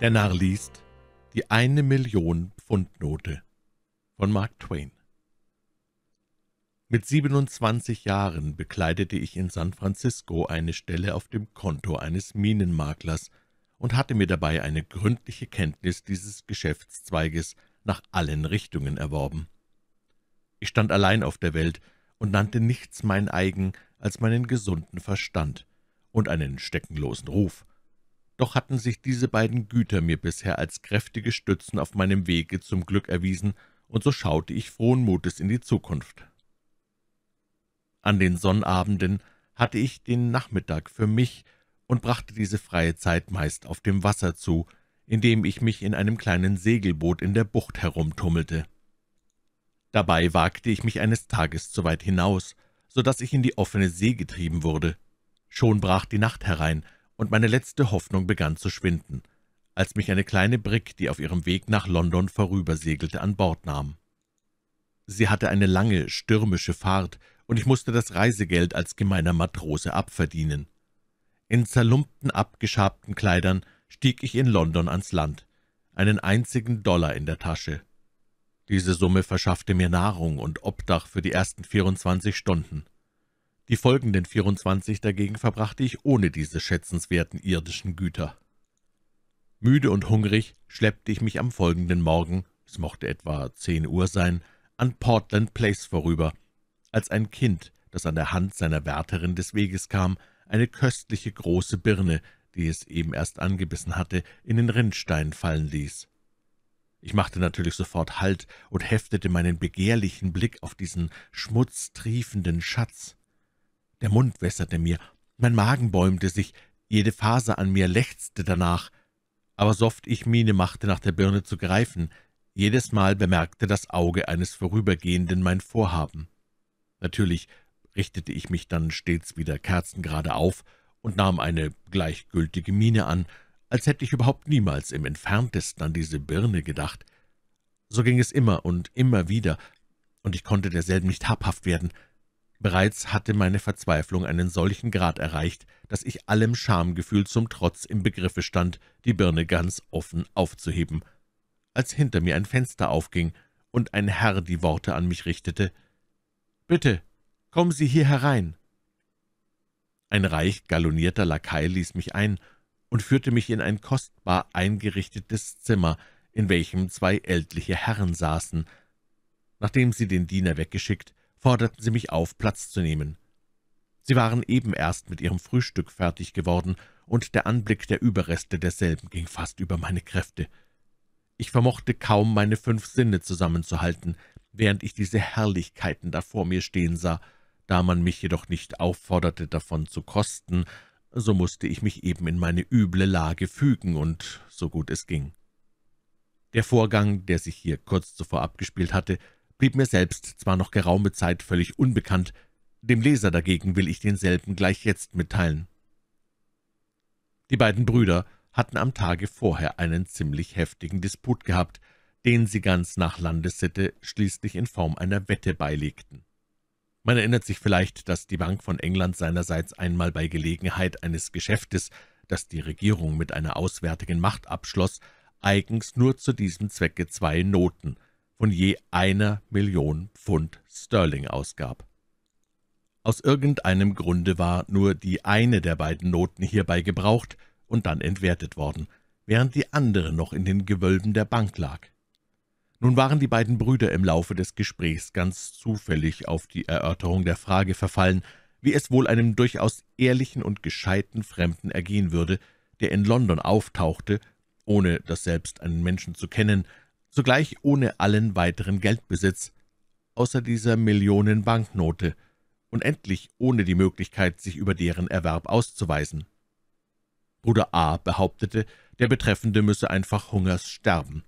Der Narr liest Die eine Million Pfundnote von Mark Twain. Mit 27 Jahren bekleidete ich in San Francisco eine Stelle auf dem Konto eines Minenmaklers und hatte mir dabei eine gründliche Kenntnis dieses Geschäftszweiges nach allen Richtungen erworben. Ich stand allein auf der Welt und nannte nichts mein eigen als meinen gesunden Verstand und einen steckenlosen Ruf – doch hatten sich diese beiden Güter mir bisher als kräftige Stützen auf meinem Wege zum Glück erwiesen, und so schaute ich frohen Mutes in die Zukunft. An den Sonnabenden hatte ich den Nachmittag für mich und brachte diese freie Zeit meist auf dem Wasser zu, indem ich mich in einem kleinen Segelboot in der Bucht herumtummelte. Dabei wagte ich mich eines Tages zu weit hinaus, so dass ich in die offene See getrieben wurde. Schon brach die Nacht herein, und meine letzte Hoffnung begann zu schwinden, als mich eine kleine Brigg, die auf ihrem Weg nach London vorübersegelte, an Bord nahm. Sie hatte eine lange, stürmische Fahrt, und ich musste das Reisegeld als gemeiner Matrose abverdienen. In zerlumpten, abgeschabten Kleidern stieg ich in London ans Land, einen einzigen Dollar in der Tasche. Diese Summe verschaffte mir Nahrung und Obdach für die ersten 24 Stunden. Die folgenden 24 dagegen verbrachte ich ohne diese schätzenswerten irdischen Güter. Müde und hungrig schleppte ich mich am folgenden Morgen, es mochte etwa zehn Uhr sein, an Portland Place vorüber, als ein Kind, das an der Hand seiner Wärterin des Weges kam, eine köstliche große Birne, die es eben erst angebissen hatte, in den Rinnstein fallen ließ. Ich machte natürlich sofort Halt und heftete meinen begehrlichen Blick auf diesen schmutztriefenden Schatz der Mund wässerte mir, mein Magen bäumte sich, jede Faser an mir lechzte danach, aber soft ich Miene machte, nach der Birne zu greifen, jedes Mal bemerkte das Auge eines Vorübergehenden mein Vorhaben. Natürlich richtete ich mich dann stets wieder kerzengerade auf und nahm eine gleichgültige Miene an, als hätte ich überhaupt niemals im Entferntesten an diese Birne gedacht. So ging es immer und immer wieder, und ich konnte derselben nicht habhaft werden – Bereits hatte meine Verzweiflung einen solchen Grad erreicht, dass ich allem Schamgefühl zum Trotz im Begriffe stand, die Birne ganz offen aufzuheben, als hinter mir ein Fenster aufging und ein Herr die Worte an mich richtete. »Bitte, kommen Sie hier herein!« Ein reich galonierter Lakai ließ mich ein und führte mich in ein kostbar eingerichtetes Zimmer, in welchem zwei ältliche Herren saßen. Nachdem sie den Diener weggeschickt, forderten sie mich auf, Platz zu nehmen. Sie waren eben erst mit ihrem Frühstück fertig geworden, und der Anblick der Überreste derselben ging fast über meine Kräfte. Ich vermochte kaum, meine fünf Sinne zusammenzuhalten, während ich diese Herrlichkeiten da vor mir stehen sah. Da man mich jedoch nicht aufforderte, davon zu kosten, so mußte ich mich eben in meine üble Lage fügen und so gut es ging. Der Vorgang, der sich hier kurz zuvor abgespielt hatte, blieb mir selbst zwar noch geraume Zeit völlig unbekannt, dem Leser dagegen will ich denselben gleich jetzt mitteilen. Die beiden Brüder hatten am Tage vorher einen ziemlich heftigen Disput gehabt, den sie ganz nach Landessitte schließlich in Form einer Wette beilegten. Man erinnert sich vielleicht, dass die Bank von England seinerseits einmal bei Gelegenheit eines Geschäftes, das die Regierung mit einer auswärtigen Macht abschloss, eigens nur zu diesem Zwecke zwei Noten – von je einer Million Pfund Sterling ausgab. Aus irgendeinem Grunde war nur die eine der beiden Noten hierbei gebraucht und dann entwertet worden, während die andere noch in den Gewölben der Bank lag. Nun waren die beiden Brüder im Laufe des Gesprächs ganz zufällig auf die Erörterung der Frage verfallen, wie es wohl einem durchaus ehrlichen und gescheiten Fremden ergehen würde, der in London auftauchte, ohne das selbst einen Menschen zu kennen, sogleich ohne allen weiteren Geldbesitz, außer dieser Millionen Banknote, und endlich ohne die Möglichkeit, sich über deren Erwerb auszuweisen. Bruder A. behauptete, der Betreffende müsse einfach Hungers sterben,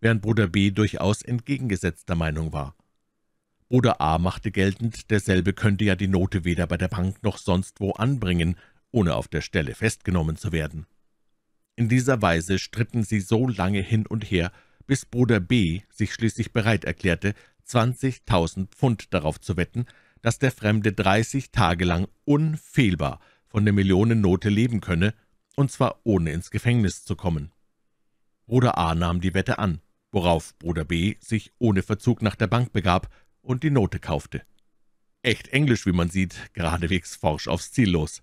während Bruder B. durchaus entgegengesetzter Meinung war. Bruder A. machte geltend, derselbe könnte ja die Note weder bei der Bank noch sonst wo anbringen, ohne auf der Stelle festgenommen zu werden. In dieser Weise stritten sie so lange hin und her, bis Bruder B. sich schließlich bereit erklärte, 20.000 Pfund darauf zu wetten, dass der Fremde 30 Tage lang unfehlbar von der Millionennote leben könne, und zwar ohne ins Gefängnis zu kommen. Bruder A. nahm die Wette an, worauf Bruder B. sich ohne Verzug nach der Bank begab und die Note kaufte. Echt Englisch, wie man sieht, geradewegs forsch aufs Ziel los.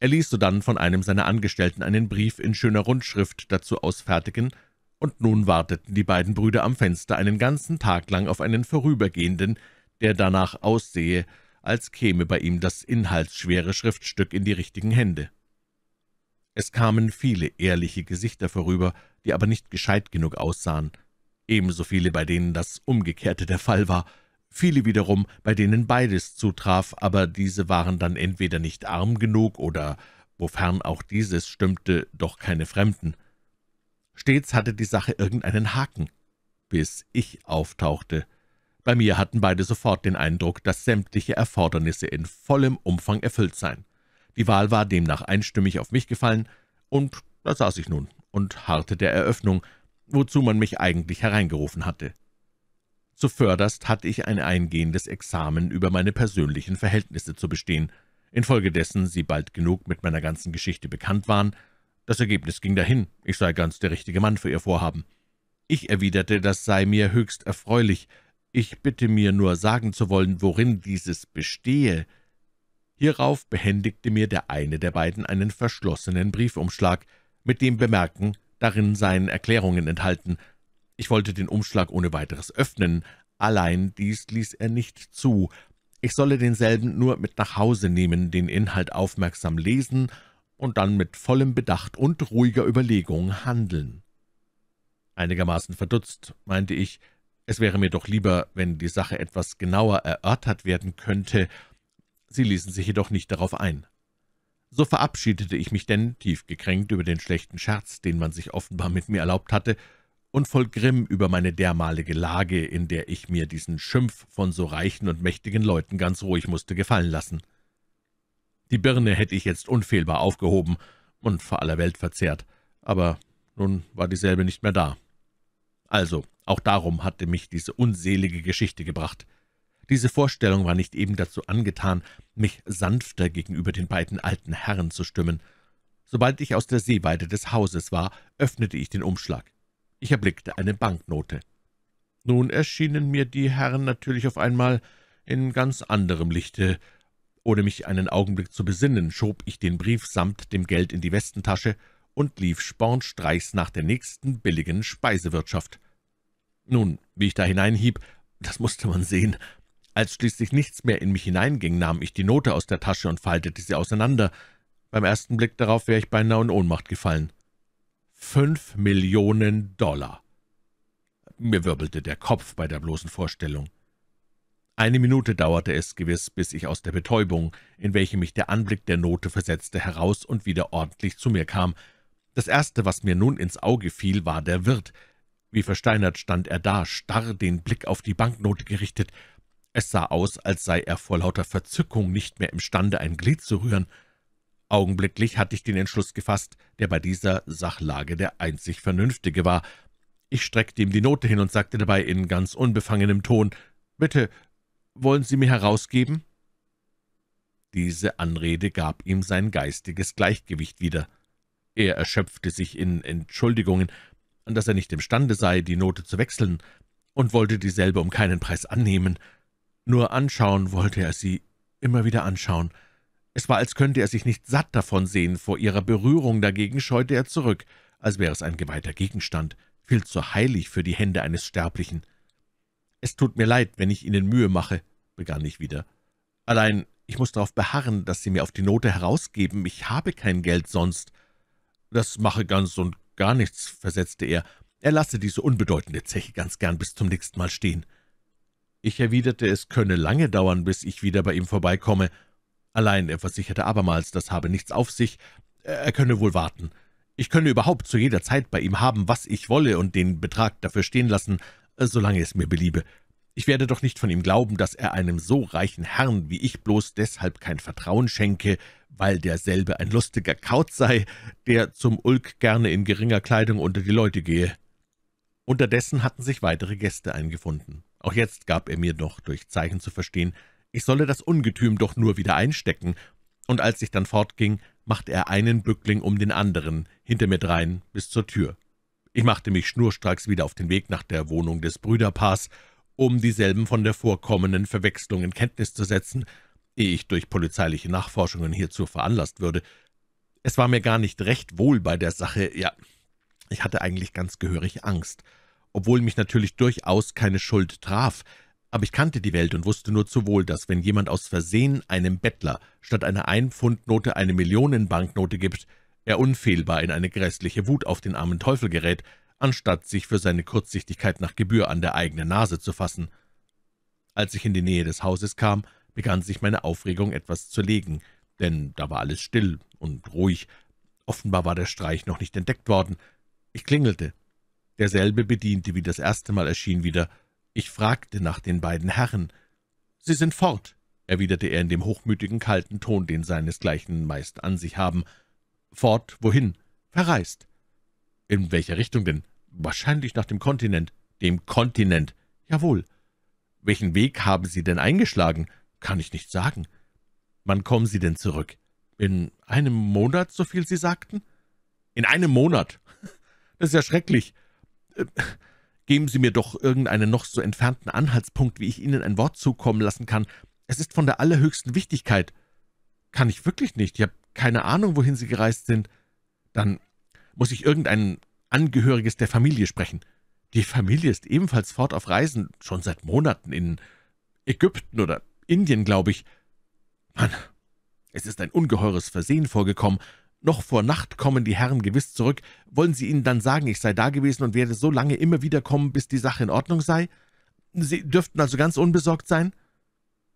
Er ließ sodann von einem seiner Angestellten einen Brief in schöner Rundschrift dazu ausfertigen, und nun warteten die beiden Brüder am Fenster einen ganzen Tag lang auf einen Vorübergehenden, der danach aussehe, als käme bei ihm das inhaltsschwere Schriftstück in die richtigen Hände. Es kamen viele ehrliche Gesichter vorüber, die aber nicht gescheit genug aussahen, ebenso viele, bei denen das Umgekehrte der Fall war, viele wiederum, bei denen beides zutraf, aber diese waren dann entweder nicht arm genug oder, wofern auch dieses stimmte, doch keine Fremden. Stets hatte die Sache irgendeinen Haken, bis ich auftauchte. Bei mir hatten beide sofort den Eindruck, dass sämtliche Erfordernisse in vollem Umfang erfüllt seien. Die Wahl war demnach einstimmig auf mich gefallen, und da saß ich nun und harrte der Eröffnung, wozu man mich eigentlich hereingerufen hatte. Zuvörderst hatte ich ein eingehendes Examen über meine persönlichen Verhältnisse zu bestehen, infolgedessen sie bald genug mit meiner ganzen Geschichte bekannt waren das Ergebnis ging dahin, ich sei ganz der richtige Mann für ihr Vorhaben. Ich erwiderte, das sei mir höchst erfreulich, ich bitte mir nur sagen zu wollen, worin dieses bestehe. Hierauf behändigte mir der eine der beiden einen verschlossenen Briefumschlag, mit dem Bemerken, darin seien Erklärungen enthalten. Ich wollte den Umschlag ohne weiteres öffnen, allein dies ließ er nicht zu. Ich solle denselben nur mit nach Hause nehmen, den Inhalt aufmerksam lesen und dann mit vollem Bedacht und ruhiger Überlegung handeln. Einigermaßen verdutzt meinte ich, es wäre mir doch lieber, wenn die Sache etwas genauer erörtert werden könnte. Sie ließen sich jedoch nicht darauf ein. So verabschiedete ich mich denn, tief gekränkt über den schlechten Scherz, den man sich offenbar mit mir erlaubt hatte, und voll Grimm über meine dermalige Lage, in der ich mir diesen Schimpf von so reichen und mächtigen Leuten ganz ruhig musste gefallen lassen. Die Birne hätte ich jetzt unfehlbar aufgehoben und vor aller Welt verzehrt, aber nun war dieselbe nicht mehr da. Also, auch darum hatte mich diese unselige Geschichte gebracht. Diese Vorstellung war nicht eben dazu angetan, mich sanfter gegenüber den beiden alten Herren zu stimmen. Sobald ich aus der Seeweite des Hauses war, öffnete ich den Umschlag. Ich erblickte eine Banknote. Nun erschienen mir die Herren natürlich auf einmal in ganz anderem Lichte, ohne mich einen Augenblick zu besinnen, schob ich den Brief samt dem Geld in die Westentasche und lief spornstreichs nach der nächsten billigen Speisewirtschaft. Nun, wie ich da hineinhieb, das musste man sehen. Als schließlich nichts mehr in mich hineinging, nahm ich die Note aus der Tasche und faltete sie auseinander. Beim ersten Blick darauf wäre ich beinahe in Ohnmacht gefallen. Fünf Millionen Dollar. Mir wirbelte der Kopf bei der bloßen Vorstellung. Eine Minute dauerte es gewiss, bis ich aus der Betäubung, in welche mich der Anblick der Note versetzte, heraus und wieder ordentlich zu mir kam. Das Erste, was mir nun ins Auge fiel, war der Wirt. Wie versteinert stand er da, starr den Blick auf die Banknote gerichtet. Es sah aus, als sei er vor lauter Verzückung nicht mehr imstande, ein Glied zu rühren. Augenblicklich hatte ich den Entschluss gefasst, der bei dieser Sachlage der einzig vernünftige war. Ich streckte ihm die Note hin und sagte dabei in ganz unbefangenem Ton, »Bitte wollen Sie mir herausgeben?« Diese Anrede gab ihm sein geistiges Gleichgewicht wieder. Er erschöpfte sich in Entschuldigungen, dass er nicht imstande sei, die Note zu wechseln, und wollte dieselbe um keinen Preis annehmen. Nur anschauen wollte er sie, immer wieder anschauen. Es war, als könnte er sich nicht satt davon sehen, vor ihrer Berührung dagegen scheute er zurück, als wäre es ein geweihter Gegenstand, viel zu heilig für die Hände eines Sterblichen. »Es tut mir leid, wenn ich Ihnen Mühe mache«, begann ich wieder. »Allein ich muss darauf beharren, dass Sie mir auf die Note herausgeben. Ich habe kein Geld sonst.« »Das mache ganz und gar nichts«, versetzte er. »Er lasse diese unbedeutende Zeche ganz gern bis zum nächsten Mal stehen.« Ich erwiderte, es könne lange dauern, bis ich wieder bei ihm vorbeikomme. Allein er versicherte abermals, das habe nichts auf sich, er könne wohl warten. Ich könne überhaupt zu jeder Zeit bei ihm haben, was ich wolle, und den Betrag dafür stehen lassen, solange es mir beliebe. Ich werde doch nicht von ihm glauben, dass er einem so reichen Herrn wie ich bloß deshalb kein Vertrauen schenke, weil derselbe ein lustiger Kauz sei, der zum Ulk gerne in geringer Kleidung unter die Leute gehe.« Unterdessen hatten sich weitere Gäste eingefunden. Auch jetzt gab er mir noch durch Zeichen zu verstehen, ich solle das Ungetüm doch nur wieder einstecken, und als ich dann fortging, machte er einen Bückling um den anderen, hinter mir drein bis zur Tür. Ich machte mich schnurstracks wieder auf den Weg nach der Wohnung des Brüderpaars um dieselben von der vorkommenden Verwechslung in Kenntnis zu setzen, ehe ich durch polizeiliche Nachforschungen hierzu veranlasst würde. Es war mir gar nicht recht wohl bei der Sache, ja, ich hatte eigentlich ganz gehörig Angst, obwohl mich natürlich durchaus keine Schuld traf, aber ich kannte die Welt und wusste nur zu wohl, dass wenn jemand aus Versehen einem Bettler statt einer Ein-Pfund-Note eine Millionenbanknote gibt, er unfehlbar in eine grässliche Wut auf den armen Teufel gerät, anstatt sich für seine Kurzsichtigkeit nach Gebühr an der eigenen Nase zu fassen. Als ich in die Nähe des Hauses kam, begann sich meine Aufregung etwas zu legen, denn da war alles still und ruhig. Offenbar war der Streich noch nicht entdeckt worden. Ich klingelte. Derselbe Bediente, wie das erste Mal erschien, wieder. Ich fragte nach den beiden Herren. »Sie sind fort«, erwiderte er in dem hochmütigen, kalten Ton, den seinesgleichen meist an sich haben. »Fort, wohin? Verreist. »In welcher Richtung denn?« »Wahrscheinlich nach dem Kontinent.« »Dem Kontinent?« »Jawohl.« »Welchen Weg haben Sie denn eingeschlagen?« »Kann ich nicht sagen.« »Wann kommen Sie denn zurück?« »In einem Monat, so viel Sie sagten.« »In einem Monat? Das ist ja schrecklich. Äh, geben Sie mir doch irgendeinen noch so entfernten Anhaltspunkt, wie ich Ihnen ein Wort zukommen lassen kann. Es ist von der allerhöchsten Wichtigkeit.« »Kann ich wirklich nicht. Ich habe keine Ahnung, wohin Sie gereist sind.« »Dann muss ich irgendein Angehöriges der Familie sprechen. Die Familie ist ebenfalls fort auf Reisen, schon seit Monaten in Ägypten oder Indien, glaube ich. Mann, es ist ein ungeheures Versehen vorgekommen. Noch vor Nacht kommen die Herren gewiss zurück. Wollen Sie ihnen dann sagen, ich sei da gewesen und werde so lange immer wieder kommen, bis die Sache in Ordnung sei? Sie dürften also ganz unbesorgt sein?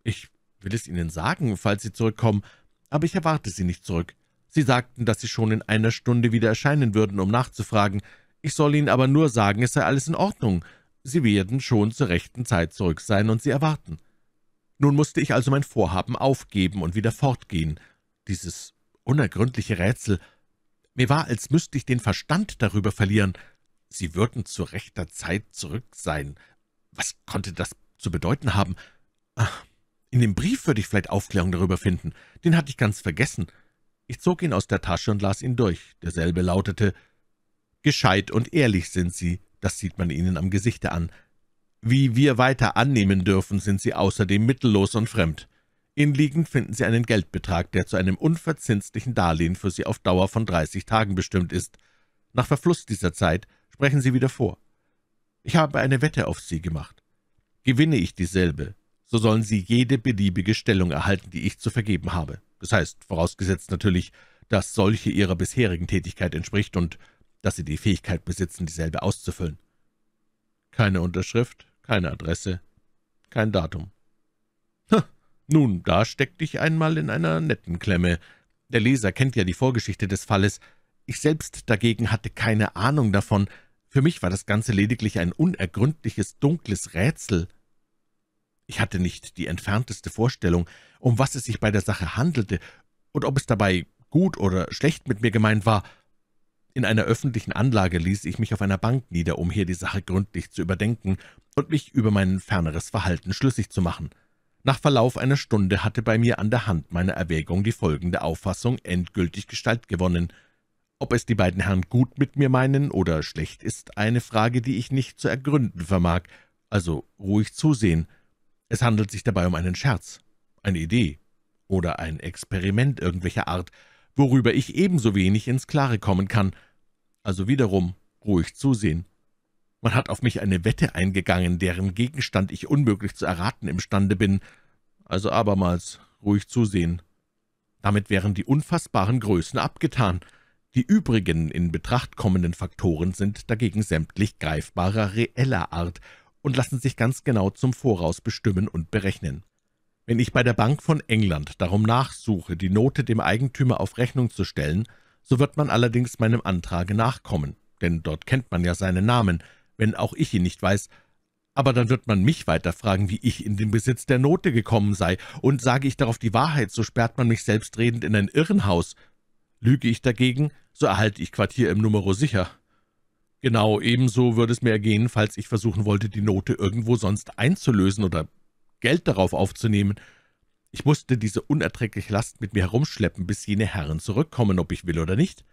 Ich will es Ihnen sagen, falls Sie zurückkommen, aber ich erwarte Sie nicht zurück. Sie sagten, dass Sie schon in einer Stunde wieder erscheinen würden, um nachzufragen. Ich soll Ihnen aber nur sagen, es sei alles in Ordnung. Sie werden schon zur rechten Zeit zurück sein und Sie erwarten. Nun musste ich also mein Vorhaben aufgeben und wieder fortgehen. Dieses unergründliche Rätsel. Mir war, als müsste ich den Verstand darüber verlieren. Sie würden zu rechter Zeit zurück sein. Was konnte das zu bedeuten haben? Ach, in dem Brief würde ich vielleicht Aufklärung darüber finden. Den hatte ich ganz vergessen.« ich zog ihn aus der Tasche und las ihn durch. Derselbe lautete, »Gescheit und ehrlich sind Sie, das sieht man Ihnen am Gesichte an. Wie wir weiter annehmen dürfen, sind Sie außerdem mittellos und fremd. Inliegend finden Sie einen Geldbetrag, der zu einem unverzinslichen Darlehen für Sie auf Dauer von 30 Tagen bestimmt ist. Nach Verfluss dieser Zeit sprechen Sie wieder vor. Ich habe eine Wette auf Sie gemacht. Gewinne ich dieselbe, so sollen Sie jede beliebige Stellung erhalten, die ich zu vergeben habe. Das heißt, vorausgesetzt natürlich, dass solche ihrer bisherigen Tätigkeit entspricht und dass sie die Fähigkeit besitzen, dieselbe auszufüllen. Keine Unterschrift, keine Adresse, kein Datum. Ha, nun, da steckt ich einmal in einer netten Klemme. Der Leser kennt ja die Vorgeschichte des Falles. Ich selbst dagegen hatte keine Ahnung davon. Für mich war das Ganze lediglich ein unergründliches, dunkles Rätsel, ich hatte nicht die entfernteste Vorstellung, um was es sich bei der Sache handelte und ob es dabei gut oder schlecht mit mir gemeint war. In einer öffentlichen Anlage ließ ich mich auf einer Bank nieder, um hier die Sache gründlich zu überdenken und mich über mein ferneres Verhalten schlüssig zu machen. Nach Verlauf einer Stunde hatte bei mir an der Hand meiner Erwägung die folgende Auffassung endgültig Gestalt gewonnen. Ob es die beiden Herren gut mit mir meinen oder schlecht, ist eine Frage, die ich nicht zu ergründen vermag, also ruhig zusehen. Es handelt sich dabei um einen Scherz, eine Idee oder ein Experiment irgendwelcher Art, worüber ich ebenso wenig ins Klare kommen kann. Also wiederum ruhig zusehen. Man hat auf mich eine Wette eingegangen, deren Gegenstand ich unmöglich zu erraten imstande bin, also abermals ruhig zusehen. Damit wären die unfassbaren Größen abgetan. Die übrigen in Betracht kommenden Faktoren sind dagegen sämtlich greifbarer reeller Art und lassen sich ganz genau zum Voraus bestimmen und berechnen. Wenn ich bei der Bank von England darum nachsuche, die Note dem Eigentümer auf Rechnung zu stellen, so wird man allerdings meinem Antrage nachkommen, denn dort kennt man ja seinen Namen, wenn auch ich ihn nicht weiß, aber dann wird man mich weiter fragen, wie ich in den Besitz der Note gekommen sei, und sage ich darauf die Wahrheit, so sperrt man mich selbstredend in ein Irrenhaus. Lüge ich dagegen, so erhalte ich Quartier im Numero sicher. Genau, ebenso würde es mir ergehen, falls ich versuchen wollte, die Note irgendwo sonst einzulösen oder Geld darauf aufzunehmen. Ich musste diese unerträgliche Last mit mir herumschleppen, bis jene Herren zurückkommen, ob ich will oder nicht.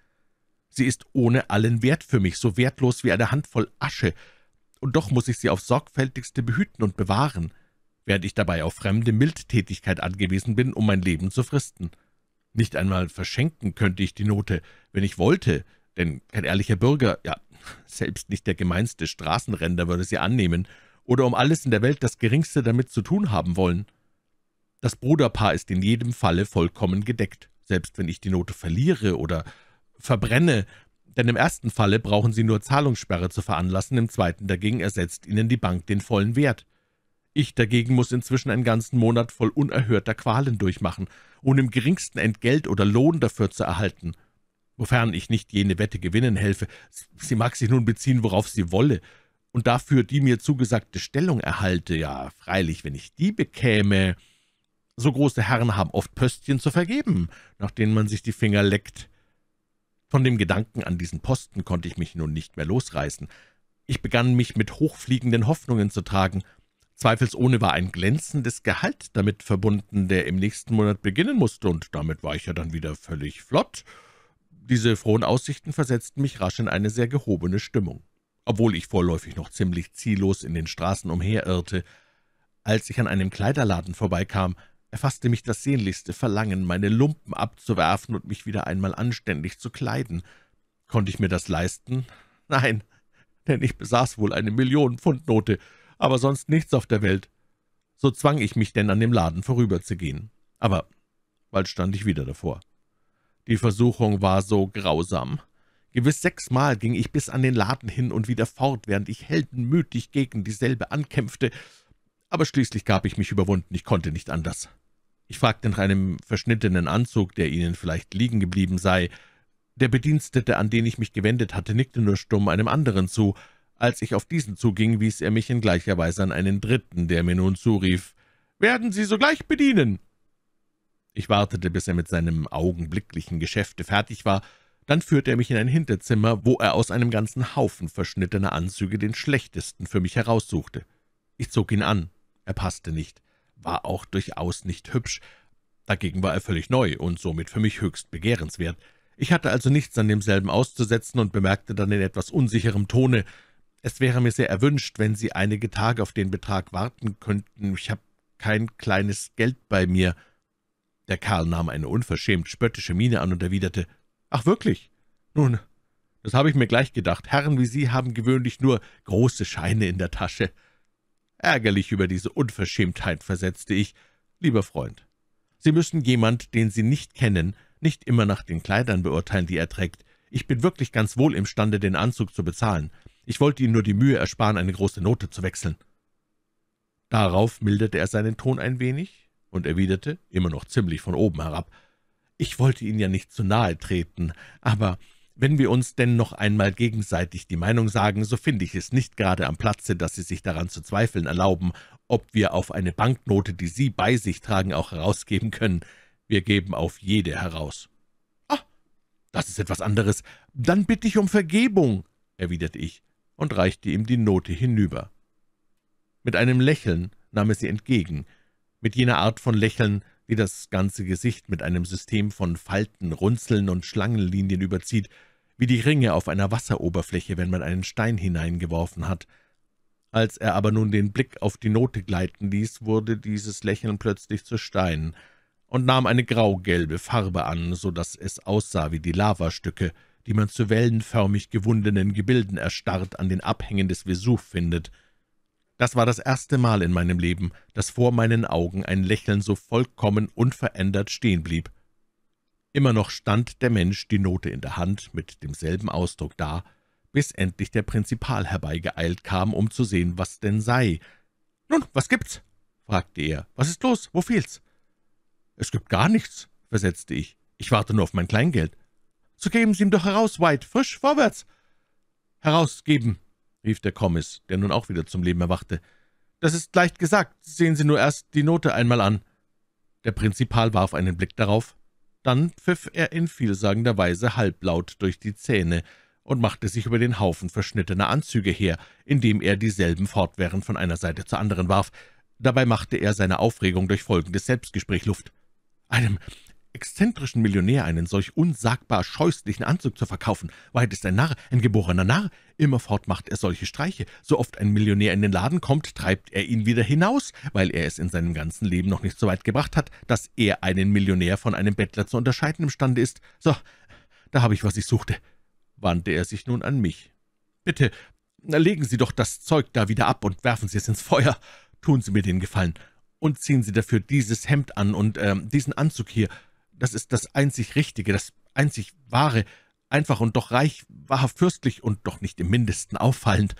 Sie ist ohne allen Wert für mich, so wertlos wie eine Handvoll Asche, und doch muss ich sie aufs sorgfältigste behüten und bewahren, während ich dabei auf fremde Mildtätigkeit angewiesen bin, um mein Leben zu fristen. Nicht einmal verschenken könnte ich die Note, wenn ich wollte, denn kein ehrlicher Bürger, ja, selbst nicht der gemeinste Straßenränder würde sie annehmen oder um alles in der Welt das Geringste damit zu tun haben wollen. Das Bruderpaar ist in jedem Falle vollkommen gedeckt, selbst wenn ich die Note verliere oder verbrenne, denn im ersten Falle brauchen sie nur Zahlungssperre zu veranlassen, im zweiten dagegen ersetzt ihnen die Bank den vollen Wert. Ich dagegen muss inzwischen einen ganzen Monat voll unerhörter Qualen durchmachen, ohne im geringsten Entgelt oder Lohn dafür zu erhalten – wofern ich nicht jene Wette gewinnen helfe, sie mag sich nun beziehen, worauf sie wolle, und dafür die mir zugesagte Stellung erhalte, ja, freilich, wenn ich die bekäme. So große Herren haben oft Pöstchen zu vergeben, nach denen man sich die Finger leckt. Von dem Gedanken an diesen Posten konnte ich mich nun nicht mehr losreißen. Ich begann, mich mit hochfliegenden Hoffnungen zu tragen. Zweifelsohne war ein glänzendes Gehalt damit verbunden, der im nächsten Monat beginnen musste, und damit war ich ja dann wieder völlig flott.« diese frohen Aussichten versetzten mich rasch in eine sehr gehobene Stimmung, obwohl ich vorläufig noch ziemlich ziellos in den Straßen umherirrte. Als ich an einem Kleiderladen vorbeikam, erfasste mich das sehnlichste Verlangen, meine Lumpen abzuwerfen und mich wieder einmal anständig zu kleiden. Konnte ich mir das leisten? Nein, denn ich besaß wohl eine Million Pfundnote, aber sonst nichts auf der Welt. So zwang ich mich denn, an dem Laden vorüberzugehen. Aber bald stand ich wieder davor. Die Versuchung war so grausam. Gewiss sechsmal ging ich bis an den Laden hin und wieder fort, während ich heldenmütig gegen dieselbe ankämpfte, aber schließlich gab ich mich überwunden, ich konnte nicht anders. Ich fragte nach einem verschnittenen Anzug, der ihnen vielleicht liegen geblieben sei. Der Bedienstete, an den ich mich gewendet hatte, nickte nur stumm einem anderen zu. Als ich auf diesen zuging, wies er mich in gleicher Weise an einen Dritten, der mir nun zurief, »Werden Sie sogleich bedienen!« ich wartete, bis er mit seinem augenblicklichen Geschäfte fertig war, dann führte er mich in ein Hinterzimmer, wo er aus einem ganzen Haufen verschnittener Anzüge den schlechtesten für mich heraussuchte. Ich zog ihn an. Er passte nicht, war auch durchaus nicht hübsch. Dagegen war er völlig neu und somit für mich höchst begehrenswert. Ich hatte also nichts an demselben auszusetzen und bemerkte dann in etwas unsicherem Tone, es wäre mir sehr erwünscht, wenn Sie einige Tage auf den Betrag warten könnten. Ich habe kein kleines Geld bei mir.« der Kerl nahm eine unverschämt spöttische Miene an und erwiderte, »Ach wirklich? Nun, das habe ich mir gleich gedacht. Herren wie Sie haben gewöhnlich nur große Scheine in der Tasche.« Ärgerlich über diese Unverschämtheit versetzte ich, »Lieber Freund, Sie müssen jemand, den Sie nicht kennen, nicht immer nach den Kleidern beurteilen, die er trägt. Ich bin wirklich ganz wohl imstande, den Anzug zu bezahlen. Ich wollte Ihnen nur die Mühe ersparen, eine große Note zu wechseln.« Darauf milderte er seinen Ton ein wenig, und erwiderte, immer noch ziemlich von oben herab, »Ich wollte Ihnen ja nicht zu nahe treten, aber wenn wir uns denn noch einmal gegenseitig die Meinung sagen, so finde ich es nicht gerade am Platze, dass Sie sich daran zu zweifeln erlauben, ob wir auf eine Banknote, die Sie bei sich tragen, auch herausgeben können. Wir geben auf jede heraus.« »Ah, das ist etwas anderes. Dann bitte ich um Vergebung«, erwiderte ich und reichte ihm die Note hinüber. Mit einem Lächeln nahm er sie entgegen – mit jener Art von Lächeln, die das ganze Gesicht mit einem System von Falten, Runzeln und Schlangenlinien überzieht, wie die Ringe auf einer Wasseroberfläche, wenn man einen Stein hineingeworfen hat. Als er aber nun den Blick auf die Note gleiten ließ, wurde dieses Lächeln plötzlich zu Stein und nahm eine graugelbe Farbe an, so daß es aussah wie die Lavastücke, die man zu wellenförmig gewundenen Gebilden erstarrt an den Abhängen des Vesuv findet. Das war das erste Mal in meinem Leben, dass vor meinen Augen ein Lächeln so vollkommen unverändert stehen blieb. Immer noch stand der Mensch die Note in der Hand mit demselben Ausdruck da, bis endlich der Prinzipal herbeigeeilt kam, um zu sehen, was denn sei. »Nun, was gibt's?« fragte er. »Was ist los? Wo fehlt's?« »Es gibt gar nichts«, versetzte ich. »Ich warte nur auf mein Kleingeld.« »So geben Sie ihm doch heraus, White, frisch vorwärts!« »Herausgeben«, rief der Kommis, der nun auch wieder zum Leben erwachte. »Das ist leicht gesagt. Sehen Sie nur erst die Note einmal an.« Der Prinzipal warf einen Blick darauf. Dann pfiff er in vielsagender Weise halblaut durch die Zähne und machte sich über den Haufen verschnittener Anzüge her, indem er dieselben fortwährend von einer Seite zur anderen warf. Dabei machte er seine Aufregung durch folgendes Selbstgespräch Luft. »Einem exzentrischen Millionär einen solch unsagbar scheußlichen Anzug zu verkaufen. Weit ist ein Narr, ein geborener Narr. Immerfort macht er solche Streiche. So oft ein Millionär in den Laden kommt, treibt er ihn wieder hinaus, weil er es in seinem ganzen Leben noch nicht so weit gebracht hat, dass er einen Millionär von einem Bettler zu unterscheiden imstande ist. So, da habe ich, was ich suchte.« wandte er sich nun an mich. »Bitte, legen Sie doch das Zeug da wieder ab und werfen Sie es ins Feuer. Tun Sie mir den Gefallen und ziehen Sie dafür dieses Hemd an und ähm, diesen Anzug hier das ist das einzig Richtige, das einzig Wahre, einfach und doch reich, wahrhaft fürstlich und doch nicht im mindesten auffallend,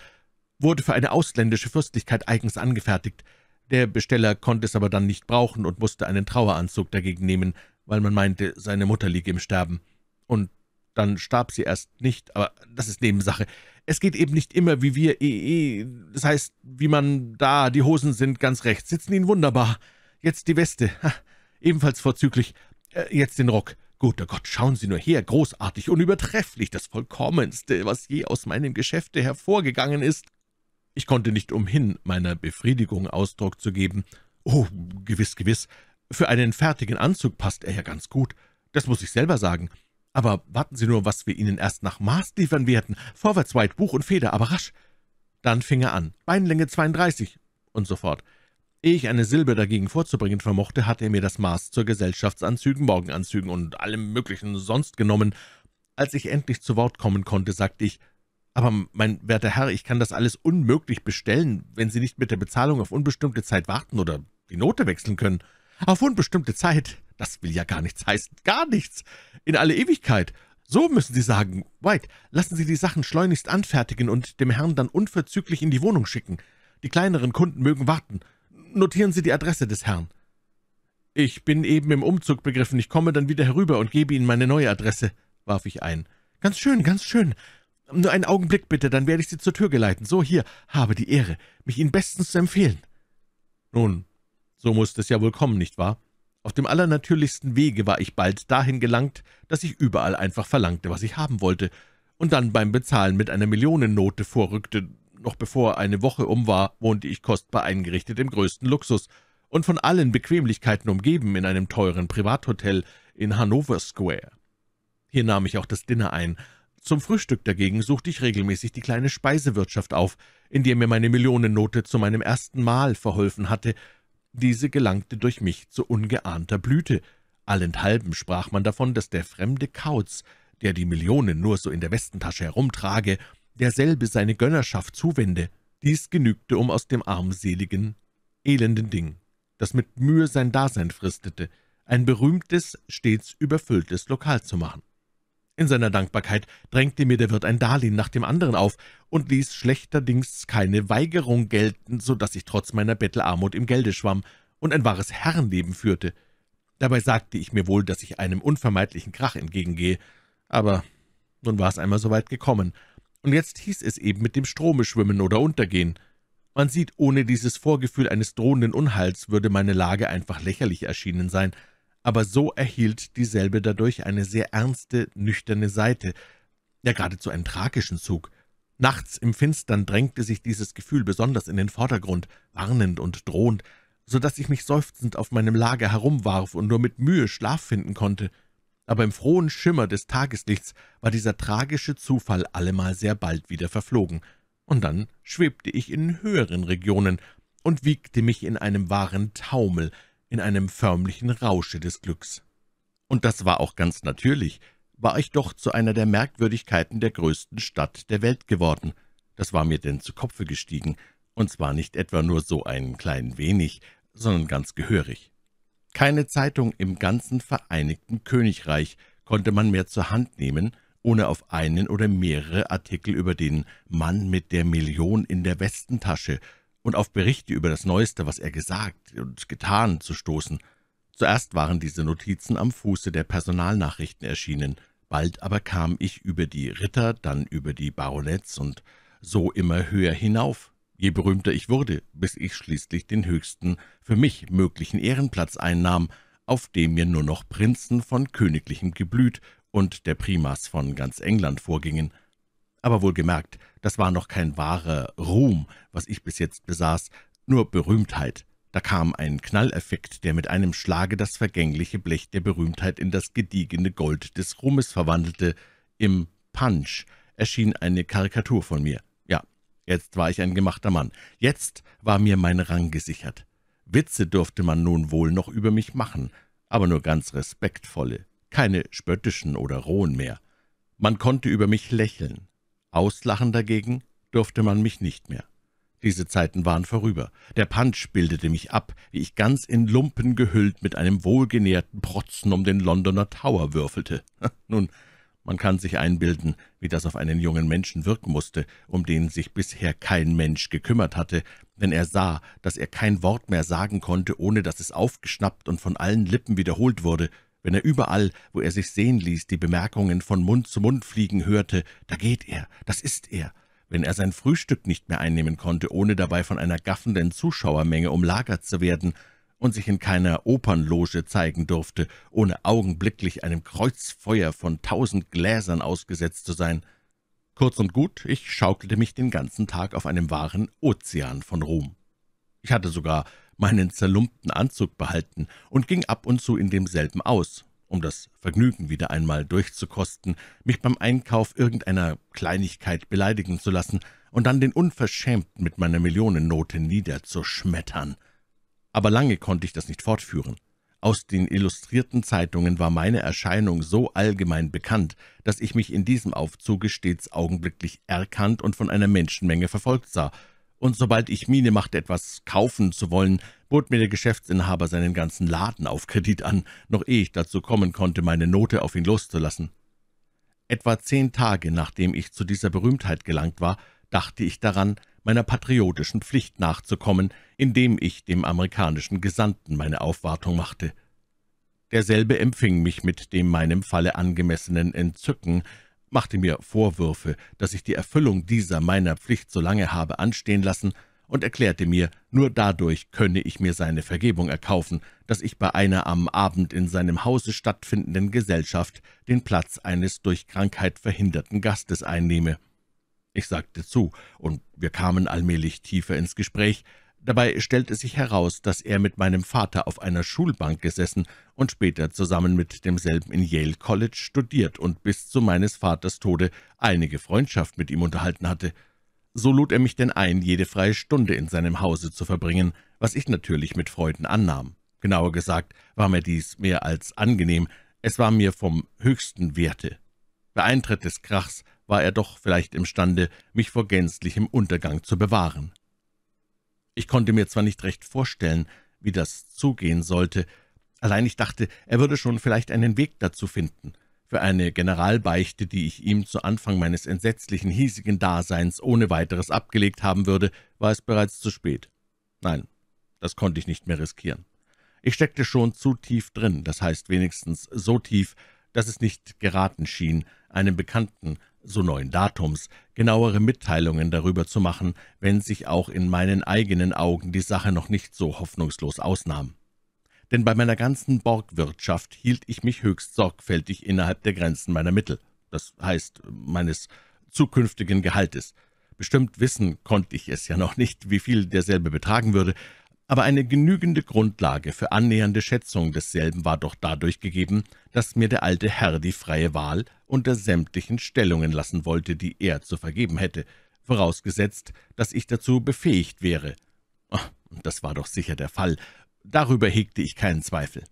wurde für eine ausländische Fürstlichkeit eigens angefertigt. Der Besteller konnte es aber dann nicht brauchen und musste einen Traueranzug dagegen nehmen, weil man meinte, seine Mutter liege im Sterben. Und dann starb sie erst nicht, aber das ist Nebensache. Es geht eben nicht immer, wie wir, eh, eh, das heißt, wie man da, die Hosen sind ganz rechts, sitzen Ihnen wunderbar. Jetzt die Weste, ha, ebenfalls vorzüglich, äh, jetzt den Rock. Guter oh Gott, schauen Sie nur her, großartig, unübertrefflich, das Vollkommenste, was je aus meinem Geschäfte hervorgegangen ist. Ich konnte nicht umhin, meiner Befriedigung Ausdruck zu geben. Oh, gewiss, gewiss, für einen fertigen Anzug passt er ja ganz gut, das muss ich selber sagen. Aber warten Sie nur, was wir Ihnen erst nach Maß liefern werden. Vorwärts weit, Buch und Feder, aber rasch. Dann fing er an, Beinlänge 32 und so fort. Ehe ich eine Silbe dagegen vorzubringen vermochte, hatte er mir das Maß zur Gesellschaftsanzügen, Morgenanzügen und allem möglichen sonst genommen. Als ich endlich zu Wort kommen konnte, sagte ich, »Aber, mein werter Herr, ich kann das alles unmöglich bestellen, wenn Sie nicht mit der Bezahlung auf unbestimmte Zeit warten oder die Note wechseln können. Auf unbestimmte Zeit? Das will ja gar nichts heißen. Gar nichts. In alle Ewigkeit.« so müssen Sie sagen. White, lassen Sie die Sachen schleunigst anfertigen und dem Herrn dann unverzüglich in die Wohnung schicken. Die kleineren Kunden mögen warten notieren Sie die Adresse des Herrn.« »Ich bin eben im Umzug begriffen. Ich komme dann wieder herüber und gebe Ihnen meine neue Adresse«, warf ich ein. »Ganz schön, ganz schön. Nur einen Augenblick bitte, dann werde ich Sie zur Tür geleiten. So, hier, habe die Ehre, mich Ihnen bestens zu empfehlen.« Nun, so musste es ja wohl kommen, nicht wahr? Auf dem allernatürlichsten Wege war ich bald dahin gelangt, dass ich überall einfach verlangte, was ich haben wollte, und dann beim Bezahlen mit einer Millionennote vorrückte, noch bevor eine Woche um war, wohnte ich kostbar eingerichtet im größten Luxus und von allen Bequemlichkeiten umgeben in einem teuren Privathotel in Hanover Square. Hier nahm ich auch das Dinner ein. Zum Frühstück dagegen suchte ich regelmäßig die kleine Speisewirtschaft auf, in der mir meine Millionennote zu meinem ersten Mal verholfen hatte. Diese gelangte durch mich zu ungeahnter Blüte. Allenthalben sprach man davon, dass der fremde Kauz, der die Millionen nur so in der Westentasche herumtrage, derselbe seine Gönnerschaft zuwende. Dies genügte, um aus dem armseligen, elenden Ding, das mit Mühe sein Dasein fristete, ein berühmtes, stets überfülltes Lokal zu machen. In seiner Dankbarkeit drängte mir der Wirt ein Darlehen nach dem anderen auf und ließ schlechterdings keine Weigerung gelten, so dass ich trotz meiner Bettelarmut im Gelde schwamm und ein wahres Herrenleben führte. Dabei sagte ich mir wohl, dass ich einem unvermeidlichen Krach entgegengehe, aber nun war es einmal so weit gekommen, und jetzt hieß es eben mit dem Strome schwimmen oder untergehen. Man sieht, ohne dieses Vorgefühl eines drohenden Unheils würde meine Lage einfach lächerlich erschienen sein, aber so erhielt dieselbe dadurch eine sehr ernste, nüchterne Seite, ja geradezu einen tragischen Zug. Nachts im Finstern drängte sich dieses Gefühl besonders in den Vordergrund, warnend und drohend, so dass ich mich seufzend auf meinem Lager herumwarf und nur mit Mühe Schlaf finden konnte aber im frohen Schimmer des Tageslichts war dieser tragische Zufall allemal sehr bald wieder verflogen, und dann schwebte ich in höheren Regionen und wiegte mich in einem wahren Taumel, in einem förmlichen Rausche des Glücks. Und das war auch ganz natürlich, war ich doch zu einer der Merkwürdigkeiten der größten Stadt der Welt geworden. Das war mir denn zu Kopfe gestiegen, und zwar nicht etwa nur so ein klein wenig, sondern ganz gehörig. Keine Zeitung im ganzen Vereinigten Königreich konnte man mehr zur Hand nehmen, ohne auf einen oder mehrere Artikel über den Mann mit der Million in der Westentasche und auf Berichte über das Neueste, was er gesagt und getan, zu stoßen. Zuerst waren diese Notizen am Fuße der Personalnachrichten erschienen, bald aber kam ich über die Ritter, dann über die Baronets und so immer höher hinauf je berühmter ich wurde, bis ich schließlich den höchsten, für mich möglichen Ehrenplatz einnahm, auf dem mir nur noch Prinzen von königlichem Geblüt und der Primas von ganz England vorgingen. Aber wohlgemerkt, das war noch kein wahrer Ruhm, was ich bis jetzt besaß, nur Berühmtheit. Da kam ein Knalleffekt, der mit einem Schlage das vergängliche Blech der Berühmtheit in das gediegene Gold des Ruhmes verwandelte. Im Punch erschien eine Karikatur von mir. Jetzt war ich ein gemachter Mann. Jetzt war mir mein Rang gesichert. Witze durfte man nun wohl noch über mich machen, aber nur ganz respektvolle, keine spöttischen oder rohen mehr. Man konnte über mich lächeln. Auslachen dagegen durfte man mich nicht mehr. Diese Zeiten waren vorüber. Der Punch bildete mich ab, wie ich ganz in Lumpen gehüllt mit einem wohlgenährten Protzen um den Londoner Tower würfelte. Nun, man kann sich einbilden, wie das auf einen jungen Menschen wirken musste, um den sich bisher kein Mensch gekümmert hatte, wenn er sah, dass er kein Wort mehr sagen konnte, ohne dass es aufgeschnappt und von allen Lippen wiederholt wurde, wenn er überall, wo er sich sehen ließ, die Bemerkungen von Mund zu Mund fliegen hörte, »Da geht er, das ist er«, wenn er sein Frühstück nicht mehr einnehmen konnte, ohne dabei von einer gaffenden Zuschauermenge umlagert zu werden, und sich in keiner Opernloge zeigen durfte, ohne augenblicklich einem Kreuzfeuer von tausend Gläsern ausgesetzt zu sein. Kurz und gut, ich schaukelte mich den ganzen Tag auf einem wahren Ozean von Ruhm. Ich hatte sogar meinen zerlumpten Anzug behalten und ging ab und zu in demselben aus, um das Vergnügen wieder einmal durchzukosten, mich beim Einkauf irgendeiner Kleinigkeit beleidigen zu lassen und dann den Unverschämten mit meiner Millionennote niederzuschmettern – aber lange konnte ich das nicht fortführen. Aus den illustrierten Zeitungen war meine Erscheinung so allgemein bekannt, dass ich mich in diesem Aufzuge stets augenblicklich erkannt und von einer Menschenmenge verfolgt sah, und sobald ich Miene machte, etwas kaufen zu wollen, bot mir der Geschäftsinhaber seinen ganzen Laden auf Kredit an, noch ehe ich dazu kommen konnte, meine Note auf ihn loszulassen. Etwa zehn Tage, nachdem ich zu dieser Berühmtheit gelangt war, dachte ich daran, meiner patriotischen Pflicht nachzukommen, indem ich dem amerikanischen Gesandten meine Aufwartung machte. Derselbe empfing mich mit dem meinem Falle angemessenen Entzücken, machte mir Vorwürfe, dass ich die Erfüllung dieser meiner Pflicht so lange habe anstehen lassen und erklärte mir, nur dadurch könne ich mir seine Vergebung erkaufen, dass ich bei einer am Abend in seinem Hause stattfindenden Gesellschaft den Platz eines durch Krankheit verhinderten Gastes einnehme. Ich sagte zu, und wir kamen allmählich tiefer ins Gespräch. Dabei stellte sich heraus, dass er mit meinem Vater auf einer Schulbank gesessen und später zusammen mit demselben in Yale College studiert und bis zu meines Vaters Tode einige Freundschaft mit ihm unterhalten hatte. So lud er mich denn ein, jede freie Stunde in seinem Hause zu verbringen, was ich natürlich mit Freuden annahm. Genauer gesagt war mir dies mehr als angenehm, es war mir vom höchsten Werte. Bei Eintritt des Krachs war er doch vielleicht imstande, mich vor gänzlichem Untergang zu bewahren. Ich konnte mir zwar nicht recht vorstellen, wie das zugehen sollte, allein ich dachte, er würde schon vielleicht einen Weg dazu finden. Für eine Generalbeichte, die ich ihm zu Anfang meines entsetzlichen hiesigen Daseins ohne weiteres abgelegt haben würde, war es bereits zu spät. Nein, das konnte ich nicht mehr riskieren. Ich steckte schon zu tief drin, das heißt wenigstens so tief, dass es nicht geraten schien, einem Bekannten so neuen Datums, genauere Mitteilungen darüber zu machen, wenn sich auch in meinen eigenen Augen die Sache noch nicht so hoffnungslos ausnahm. Denn bei meiner ganzen Borgwirtschaft hielt ich mich höchst sorgfältig innerhalb der Grenzen meiner Mittel, das heißt meines zukünftigen Gehaltes. Bestimmt wissen konnte ich es ja noch nicht, wie viel derselbe betragen würde, aber eine genügende Grundlage für annähernde Schätzung desselben war doch dadurch gegeben, dass mir der alte Herr die freie Wahl unter sämtlichen Stellungen lassen wollte, die er zu vergeben hätte, vorausgesetzt, dass ich dazu befähigt wäre. Oh, das war doch sicher der Fall, darüber hegte ich keinen Zweifel.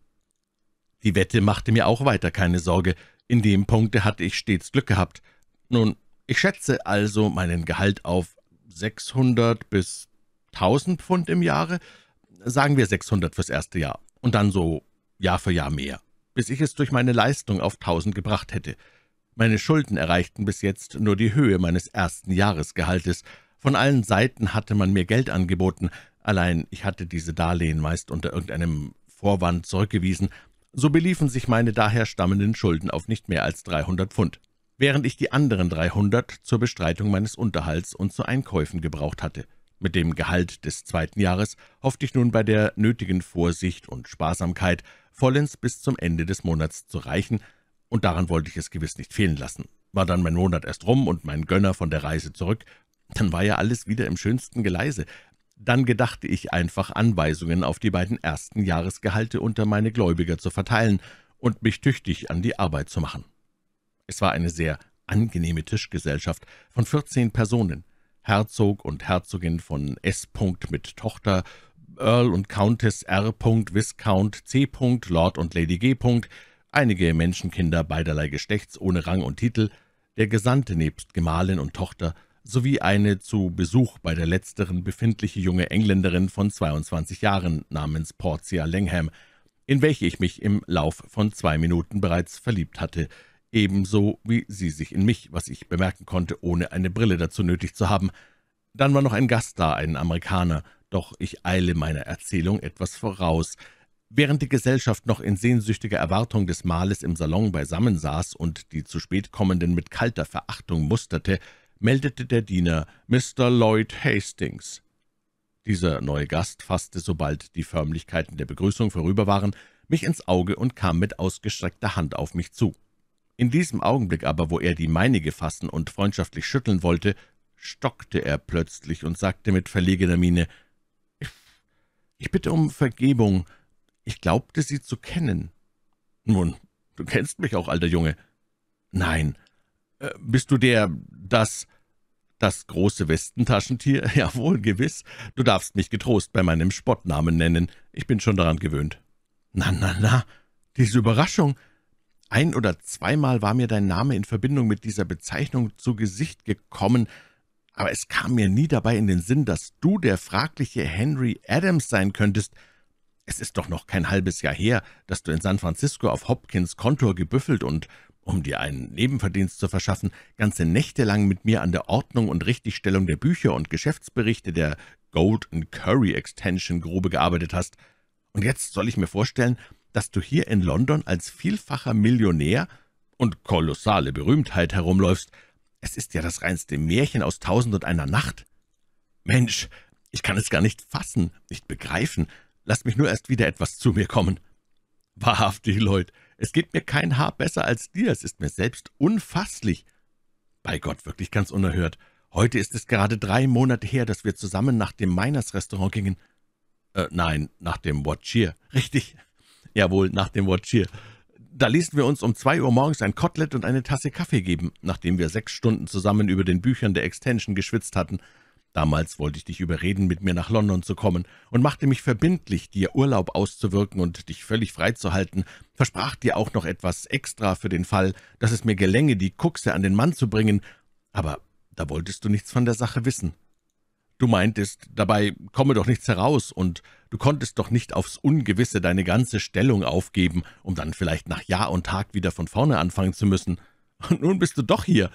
Die Wette machte mir auch weiter keine Sorge, in dem Punkte hatte ich stets Glück gehabt. Nun, ich schätze also meinen Gehalt auf 600 bis 1000 Pfund im Jahre, sagen wir 600 fürs erste Jahr, und dann so Jahr für Jahr mehr, bis ich es durch meine Leistung auf 1000 gebracht hätte. Meine Schulden erreichten bis jetzt nur die Höhe meines ersten Jahresgehaltes. Von allen Seiten hatte man mir Geld angeboten, allein ich hatte diese Darlehen meist unter irgendeinem Vorwand zurückgewiesen, so beliefen sich meine daher stammenden Schulden auf nicht mehr als 300 Pfund, während ich die anderen 300 zur Bestreitung meines Unterhalts und zu Einkäufen gebraucht hatte. Mit dem Gehalt des zweiten Jahres hoffte ich nun bei der nötigen Vorsicht und Sparsamkeit vollends bis zum Ende des Monats zu reichen, und daran wollte ich es gewiss nicht fehlen lassen. War dann mein Monat erst rum und mein Gönner von der Reise zurück, dann war ja alles wieder im schönsten Geleise. Dann gedachte ich einfach, Anweisungen auf die beiden ersten Jahresgehalte unter meine Gläubiger zu verteilen und mich tüchtig an die Arbeit zu machen. Es war eine sehr angenehme Tischgesellschaft von 14 Personen, Herzog und Herzogin von S. mit Tochter, Earl und Countess R. Viscount C. Lord und Lady G einige Menschenkinder beiderlei Geschlechts ohne Rang und Titel, der Gesandte nebst Gemahlin und Tochter sowie eine zu Besuch bei der letzteren befindliche junge Engländerin von 22 Jahren namens Portia Langham, in welche ich mich im Lauf von zwei Minuten bereits verliebt hatte, ebenso wie sie sich in mich, was ich bemerken konnte, ohne eine Brille dazu nötig zu haben. Dann war noch ein Gast da, ein Amerikaner, doch ich eile meiner Erzählung etwas voraus, Während die Gesellschaft noch in sehnsüchtiger Erwartung des Mahles im Salon beisammensaß und die zu spät kommenden mit kalter Verachtung musterte, meldete der Diener Mr. Lloyd Hastings. Dieser neue Gast fasste, sobald die Förmlichkeiten der Begrüßung vorüber waren, mich ins Auge und kam mit ausgestreckter Hand auf mich zu. In diesem Augenblick aber, wo er die meinige fassen und freundschaftlich schütteln wollte, stockte er plötzlich und sagte mit verlegener Miene, »Ich bitte um Vergebung, ich glaubte, sie zu kennen. Nun, du kennst mich auch, alter Junge. Nein. Äh, bist du der, das, das große Westentaschentier? Jawohl, gewiss. Du darfst mich getrost bei meinem Spottnamen nennen. Ich bin schon daran gewöhnt. Na, na, na, diese Überraschung. Ein- oder zweimal war mir dein Name in Verbindung mit dieser Bezeichnung zu Gesicht gekommen, aber es kam mir nie dabei in den Sinn, dass du der fragliche Henry Adams sein könntest. Es ist doch noch kein halbes Jahr her, dass du in San Francisco auf Hopkins Kontor gebüffelt und, um dir einen Nebenverdienst zu verschaffen, ganze Nächte lang mit mir an der Ordnung und Richtigstellung der Bücher und Geschäftsberichte der Gold and Curry Extension Grube gearbeitet hast. Und jetzt soll ich mir vorstellen, dass du hier in London als vielfacher Millionär und kolossale Berühmtheit herumläufst. Es ist ja das reinste Märchen aus Tausend und einer Nacht. Mensch, ich kann es gar nicht fassen, nicht begreifen, Lass mich nur erst wieder etwas zu mir kommen.« »Wahrhaftig, Lloyd, es geht mir kein Haar besser als dir, es ist mir selbst unfasslich.« »Bei Gott, wirklich ganz unerhört. Heute ist es gerade drei Monate her, dass wir zusammen nach dem Miners-Restaurant gingen. Äh, nein, nach dem Watchier. Richtig. Jawohl, nach dem Watchier. Da ließen wir uns um zwei Uhr morgens ein Kotelett und eine Tasse Kaffee geben, nachdem wir sechs Stunden zusammen über den Büchern der Extension geschwitzt hatten. Damals wollte ich dich überreden, mit mir nach London zu kommen und machte mich verbindlich, dir Urlaub auszuwirken und dich völlig freizuhalten, versprach dir auch noch etwas extra für den Fall, dass es mir gelänge, die Kuxe an den Mann zu bringen, aber da wolltest du nichts von der Sache wissen. Du meintest, dabei komme doch nichts heraus, und du konntest doch nicht aufs Ungewisse deine ganze Stellung aufgeben, um dann vielleicht nach Jahr und Tag wieder von vorne anfangen zu müssen. Und nun bist du doch hier.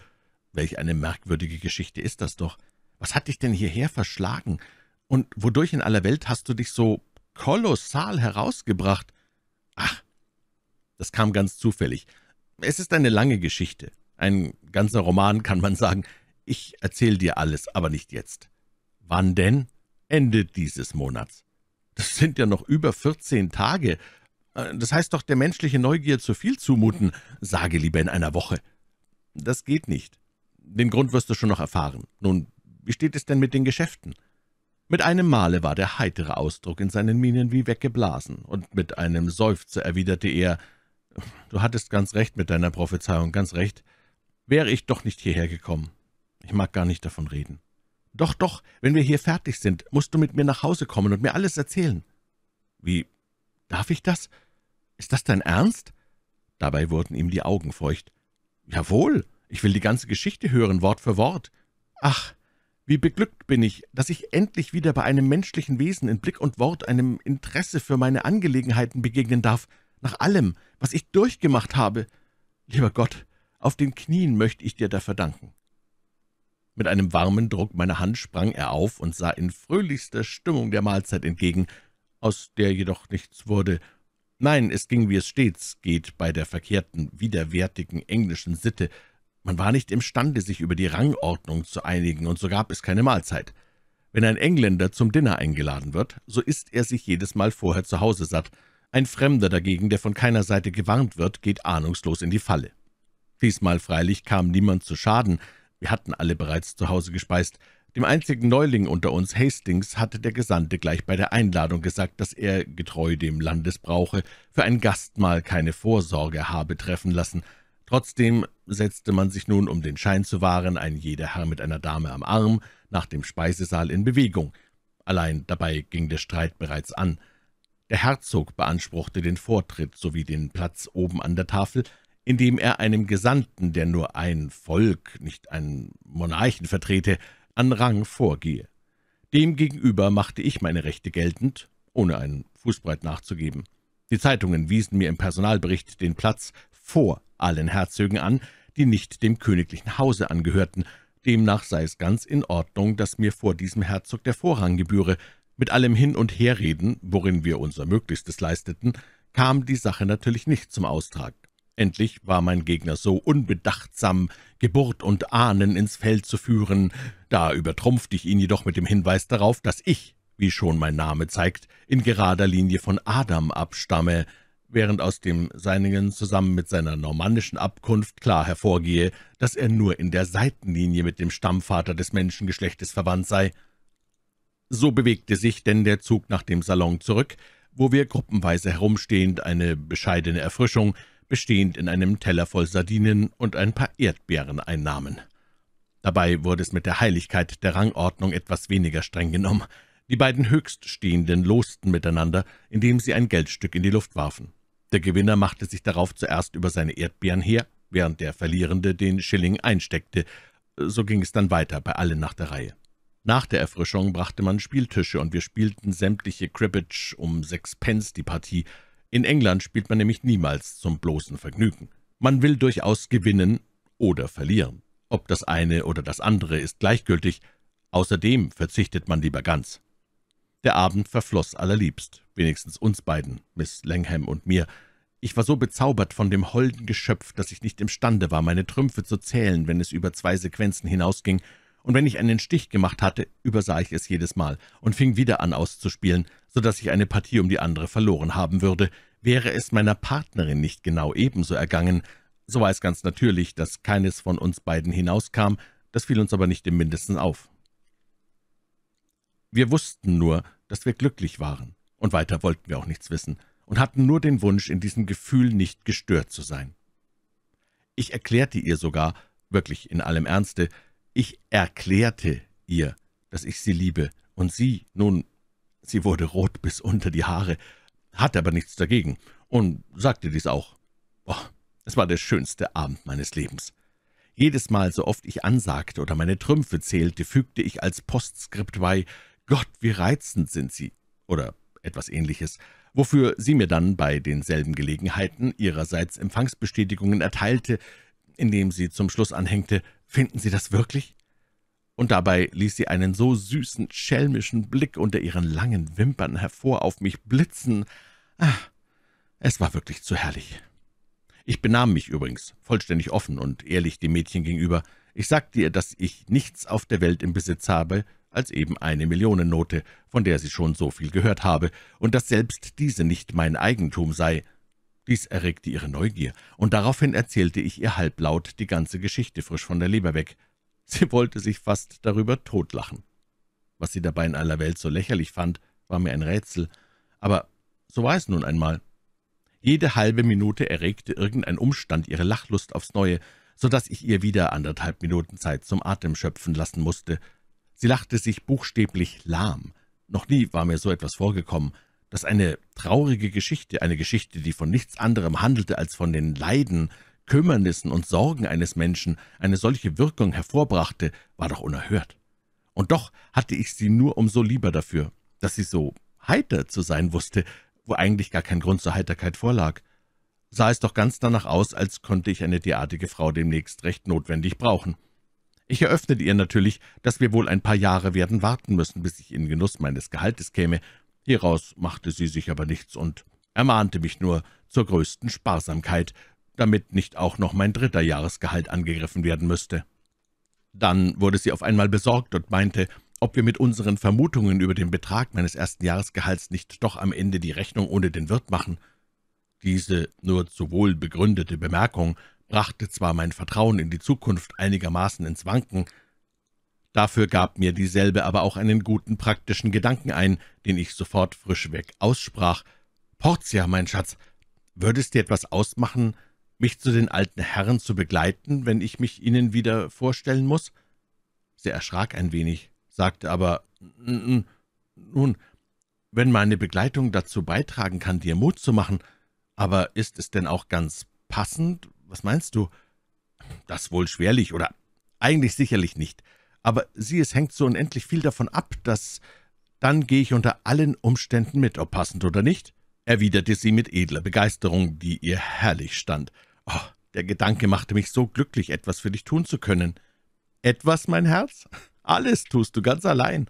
Welch eine merkwürdige Geschichte ist das doch. Was hat dich denn hierher verschlagen? Und wodurch in aller Welt hast du dich so kolossal herausgebracht? Ach, das kam ganz zufällig. Es ist eine lange Geschichte. Ein ganzer Roman, kann man sagen. Ich erzähle dir alles, aber nicht jetzt. Wann denn? Ende dieses Monats. Das sind ja noch über vierzehn Tage. Äh, das heißt doch, der menschliche Neugier zu viel zumuten. Sage lieber in einer Woche. Das geht nicht. Den Grund wirst du schon noch erfahren. Nun, wie steht es denn mit den Geschäften?« mit einem Male war der heitere Ausdruck in seinen Mienen wie weggeblasen, und mit einem Seufzer erwiderte er, »Du hattest ganz recht mit deiner Prophezeiung, ganz recht. Wäre ich doch nicht hierher gekommen. Ich mag gar nicht davon reden. Doch, doch, wenn wir hier fertig sind, musst du mit mir nach Hause kommen und mir alles erzählen.« »Wie, darf ich das? Ist das dein Ernst?« Dabei wurden ihm die Augen feucht. »Jawohl, ich will die ganze Geschichte hören, Wort für Wort.« »Ach«, wie beglückt bin ich, dass ich endlich wieder bei einem menschlichen Wesen in Blick und Wort einem Interesse für meine Angelegenheiten begegnen darf, nach allem, was ich durchgemacht habe. Lieber Gott, auf den Knien möchte ich dir dafür danken.« Mit einem warmen Druck meiner Hand sprang er auf und sah in fröhlichster Stimmung der Mahlzeit entgegen, aus der jedoch nichts wurde. Nein, es ging, wie es stets geht, bei der verkehrten, widerwärtigen englischen Sitte, man war nicht imstande, sich über die Rangordnung zu einigen, und so gab es keine Mahlzeit. Wenn ein Engländer zum Dinner eingeladen wird, so isst er sich jedes Mal vorher zu Hause satt. Ein Fremder dagegen, der von keiner Seite gewarnt wird, geht ahnungslos in die Falle. Diesmal freilich kam niemand zu Schaden, wir hatten alle bereits zu Hause gespeist. Dem einzigen Neuling unter uns, Hastings, hatte der Gesandte gleich bei der Einladung gesagt, dass er, getreu dem Landesbrauche, für ein Gastmahl keine Vorsorge habe treffen lassen – Trotzdem setzte man sich nun, um den Schein zu wahren, ein jeder Herr mit einer Dame am Arm, nach dem Speisesaal in Bewegung. Allein dabei ging der Streit bereits an. Der Herzog beanspruchte den Vortritt sowie den Platz oben an der Tafel, indem er einem Gesandten, der nur ein Volk, nicht einen Monarchen vertrete, an Rang vorgehe. Demgegenüber machte ich meine Rechte geltend, ohne einen Fußbreit nachzugeben. Die Zeitungen wiesen mir im Personalbericht den Platz vor allen Herzögen an, die nicht dem königlichen Hause angehörten. Demnach sei es ganz in Ordnung, dass mir vor diesem Herzog der Vorrang gebühre. Mit allem Hin- und Herreden, worin wir unser Möglichstes leisteten, kam die Sache natürlich nicht zum Austrag. Endlich war mein Gegner so unbedachtsam, Geburt und Ahnen ins Feld zu führen, da übertrumpfte ich ihn jedoch mit dem Hinweis darauf, dass ich, wie schon mein Name zeigt, in gerader Linie von Adam abstamme, während aus dem seinigen zusammen mit seiner normannischen Abkunft klar hervorgehe, dass er nur in der Seitenlinie mit dem Stammvater des Menschengeschlechtes verwandt sei. So bewegte sich denn der Zug nach dem Salon zurück, wo wir gruppenweise herumstehend eine bescheidene Erfrischung, bestehend in einem Teller voll Sardinen und ein paar Erdbeeren einnahmen. Dabei wurde es mit der Heiligkeit der Rangordnung etwas weniger streng genommen. Die beiden Höchststehenden losten miteinander, indem sie ein Geldstück in die Luft warfen. Der Gewinner machte sich darauf zuerst über seine Erdbeeren her, während der Verlierende den Schilling einsteckte. So ging es dann weiter, bei allen nach der Reihe. Nach der Erfrischung brachte man Spieltische, und wir spielten sämtliche Cribbage um sechs Pence die Partie. In England spielt man nämlich niemals zum bloßen Vergnügen. Man will durchaus gewinnen oder verlieren. Ob das eine oder das andere ist gleichgültig. Außerdem verzichtet man lieber ganz. Der Abend verfloss allerliebst, wenigstens uns beiden, Miss Langham und mir. Ich war so bezaubert von dem holden Geschöpf, dass ich nicht imstande war, meine Trümpfe zu zählen, wenn es über zwei Sequenzen hinausging, und wenn ich einen Stich gemacht hatte, übersah ich es jedes Mal und fing wieder an auszuspielen, so dass ich eine Partie um die andere verloren haben würde. Wäre es meiner Partnerin nicht genau ebenso ergangen, so war es ganz natürlich, dass keines von uns beiden hinauskam, das fiel uns aber nicht im Mindesten auf. Wir wussten nur, dass wir glücklich waren, und weiter wollten wir auch nichts wissen, und hatten nur den Wunsch, in diesem Gefühl nicht gestört zu sein. Ich erklärte ihr sogar, wirklich in allem Ernste, ich erklärte ihr, dass ich sie liebe, und sie, nun, sie wurde rot bis unter die Haare, hatte aber nichts dagegen und sagte dies auch. Boah, es war der schönste Abend meines Lebens. Jedes Mal, so oft ich ansagte oder meine Trümpfe zählte, fügte ich als Postskript bei, Gott, wie reizend sind Sie!« oder etwas ähnliches, wofür sie mir dann bei denselben Gelegenheiten ihrerseits Empfangsbestätigungen erteilte, indem sie zum Schluss anhängte, »Finden Sie das wirklich?« Und dabei ließ sie einen so süßen, schelmischen Blick unter ihren langen Wimpern hervor auf mich blitzen. Ah, es war wirklich zu herrlich. Ich benahm mich übrigens vollständig offen und ehrlich dem Mädchen gegenüber. Ich sagte ihr, dass ich nichts auf der Welt im Besitz habe, als eben eine Millionennote, von der sie schon so viel gehört habe, und dass selbst diese nicht mein Eigentum sei. Dies erregte ihre Neugier, und daraufhin erzählte ich ihr halblaut die ganze Geschichte frisch von der Leber weg. Sie wollte sich fast darüber totlachen. Was sie dabei in aller Welt so lächerlich fand, war mir ein Rätsel, aber so war es nun einmal. Jede halbe Minute erregte irgendein Umstand ihre Lachlust aufs Neue, so dass ich ihr wieder anderthalb Minuten Zeit zum Atem schöpfen lassen musste. Sie lachte sich buchstäblich lahm. Noch nie war mir so etwas vorgekommen, dass eine traurige Geschichte, eine Geschichte, die von nichts anderem handelte als von den Leiden, Kümmernissen und Sorgen eines Menschen, eine solche Wirkung hervorbrachte, war doch unerhört. Und doch hatte ich sie nur umso lieber dafür, dass sie so heiter zu sein wusste, wo eigentlich gar kein Grund zur Heiterkeit vorlag sah es doch ganz danach aus, als könnte ich eine derartige Frau demnächst recht notwendig brauchen. Ich eröffnete ihr natürlich, dass wir wohl ein paar Jahre werden warten müssen, bis ich in Genuss meines Gehaltes käme. Hieraus machte sie sich aber nichts und ermahnte mich nur zur größten Sparsamkeit, damit nicht auch noch mein dritter Jahresgehalt angegriffen werden müsste. Dann wurde sie auf einmal besorgt und meinte, ob wir mit unseren Vermutungen über den Betrag meines ersten Jahresgehalts nicht doch am Ende die Rechnung ohne den Wirt machen – diese nur zu wohl begründete Bemerkung brachte zwar mein Vertrauen in die Zukunft einigermaßen ins Wanken, dafür gab mir dieselbe aber auch einen guten praktischen Gedanken ein, den ich sofort frischweg aussprach. »Portia, mein Schatz, würdest es dir etwas ausmachen, mich zu den alten Herren zu begleiten, wenn ich mich ihnen wieder vorstellen muss?« Sie erschrak ein wenig, sagte aber, »Nun, wenn meine Begleitung dazu beitragen kann, dir Mut zu machen, aber ist es denn auch ganz passend? Was meinst du? Das wohl schwerlich oder eigentlich sicherlich nicht. Aber sieh, es hängt so unendlich viel davon ab, dass dann gehe ich unter allen Umständen mit, ob passend oder nicht, erwiderte sie mit edler Begeisterung, die ihr herrlich stand. Oh, der Gedanke machte mich so glücklich, etwas für dich tun zu können. Etwas, mein Herz? Alles tust du ganz allein.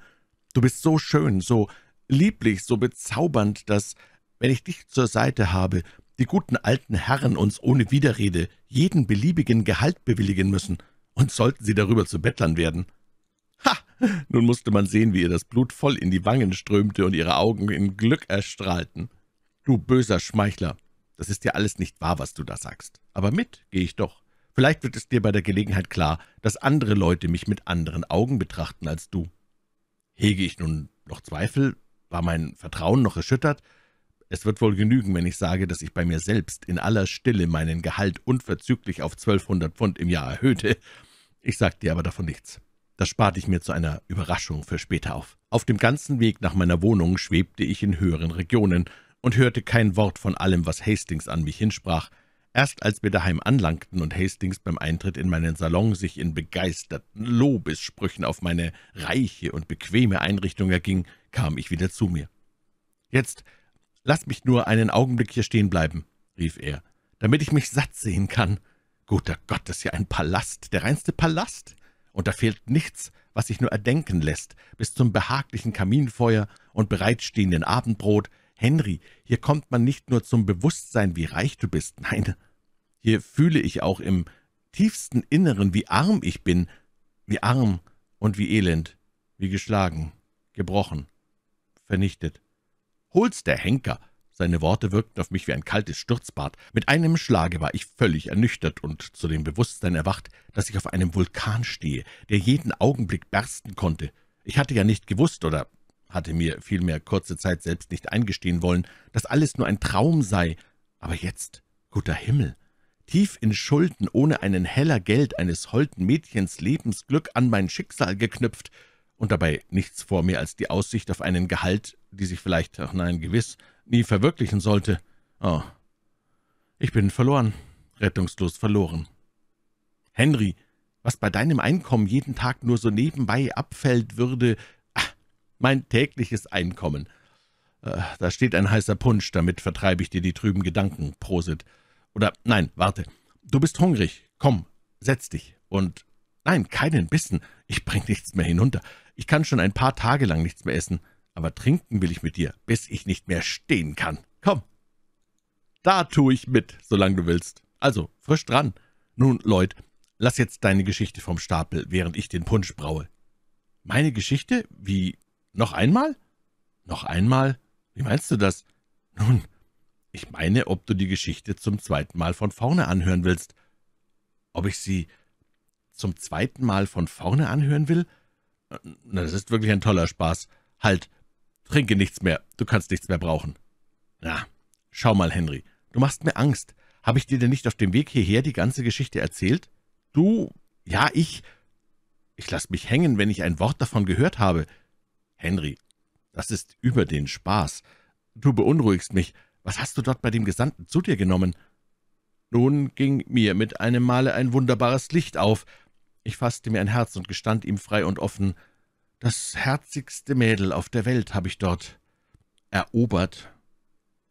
Du bist so schön, so lieblich, so bezaubernd, dass wenn ich dich zur Seite habe, die guten alten Herren uns ohne Widerrede jeden beliebigen Gehalt bewilligen müssen, und sollten sie darüber zu Bettlern werden. Ha! Nun musste man sehen, wie ihr das Blut voll in die Wangen strömte und ihre Augen in Glück erstrahlten. Du böser Schmeichler, das ist ja alles nicht wahr, was du da sagst. Aber mit gehe ich doch. Vielleicht wird es dir bei der Gelegenheit klar, dass andere Leute mich mit anderen Augen betrachten als du. Hege ich nun noch Zweifel? War mein Vertrauen noch erschüttert? Es wird wohl genügen, wenn ich sage, dass ich bei mir selbst in aller Stille meinen Gehalt unverzüglich auf 1200 Pfund im Jahr erhöhte. Ich sagte dir aber davon nichts. Das sparte ich mir zu einer Überraschung für später auf. Auf dem ganzen Weg nach meiner Wohnung schwebte ich in höheren Regionen und hörte kein Wort von allem, was Hastings an mich hinsprach. Erst als wir daheim anlangten und Hastings beim Eintritt in meinen Salon sich in begeisterten Lobessprüchen auf meine reiche und bequeme Einrichtung erging, kam ich wieder zu mir. »Jetzt »Lass mich nur einen Augenblick hier stehen bleiben«, rief er, »damit ich mich satt sehen kann. Guter Gott, das ist ja ein Palast, der reinste Palast, und da fehlt nichts, was sich nur erdenken lässt, bis zum behaglichen Kaminfeuer und bereitstehenden Abendbrot. Henry, hier kommt man nicht nur zum Bewusstsein, wie reich du bist, nein, hier fühle ich auch im tiefsten Inneren, wie arm ich bin, wie arm und wie elend, wie geschlagen, gebrochen, vernichtet hol's der Henker!« Seine Worte wirkten auf mich wie ein kaltes Sturzbad. Mit einem Schlage war ich völlig ernüchtert und zu dem Bewusstsein erwacht, dass ich auf einem Vulkan stehe, der jeden Augenblick bersten konnte. Ich hatte ja nicht gewusst oder hatte mir vielmehr kurze Zeit selbst nicht eingestehen wollen, dass alles nur ein Traum sei. Aber jetzt, guter Himmel, tief in Schulden, ohne einen heller Geld eines holden Mädchens Lebensglück an mein Schicksal geknüpft, und dabei nichts vor mir als die Aussicht auf einen Gehalt, die sich vielleicht, ach nein, gewiss, nie verwirklichen sollte. Oh, ich bin verloren, rettungslos verloren. Henry, was bei deinem Einkommen jeden Tag nur so nebenbei abfällt, würde... Ach, mein tägliches Einkommen. Äh, da steht ein heißer Punsch, damit vertreibe ich dir die trüben Gedanken, Prosit. Oder, nein, warte, du bist hungrig, komm, setz dich und Nein, keinen Bissen. Ich bring nichts mehr hinunter. Ich kann schon ein paar Tage lang nichts mehr essen. Aber trinken will ich mit dir, bis ich nicht mehr stehen kann. Komm. Da tue ich mit, solange du willst. Also, frisch dran. Nun, Lloyd, lass jetzt deine Geschichte vom Stapel, während ich den Punsch braue. Meine Geschichte? Wie? Noch einmal? Noch einmal? Wie meinst du das? Nun, ich meine, ob du die Geschichte zum zweiten Mal von vorne anhören willst. Ob ich sie zum zweiten Mal von vorne anhören will? Na, Das ist wirklich ein toller Spaß. Halt, trinke nichts mehr, du kannst nichts mehr brauchen. Na, schau mal, Henry, du machst mir Angst. Habe ich dir denn nicht auf dem Weg hierher die ganze Geschichte erzählt? Du, ja, ich, ich lass mich hängen, wenn ich ein Wort davon gehört habe. Henry, das ist über den Spaß. Du beunruhigst mich. Was hast du dort bei dem Gesandten zu dir genommen?« nun ging mir mit einem Male ein wunderbares Licht auf, ich faßte mir ein Herz und gestand ihm frei und offen, das herzigste Mädel auf der Welt habe ich dort erobert.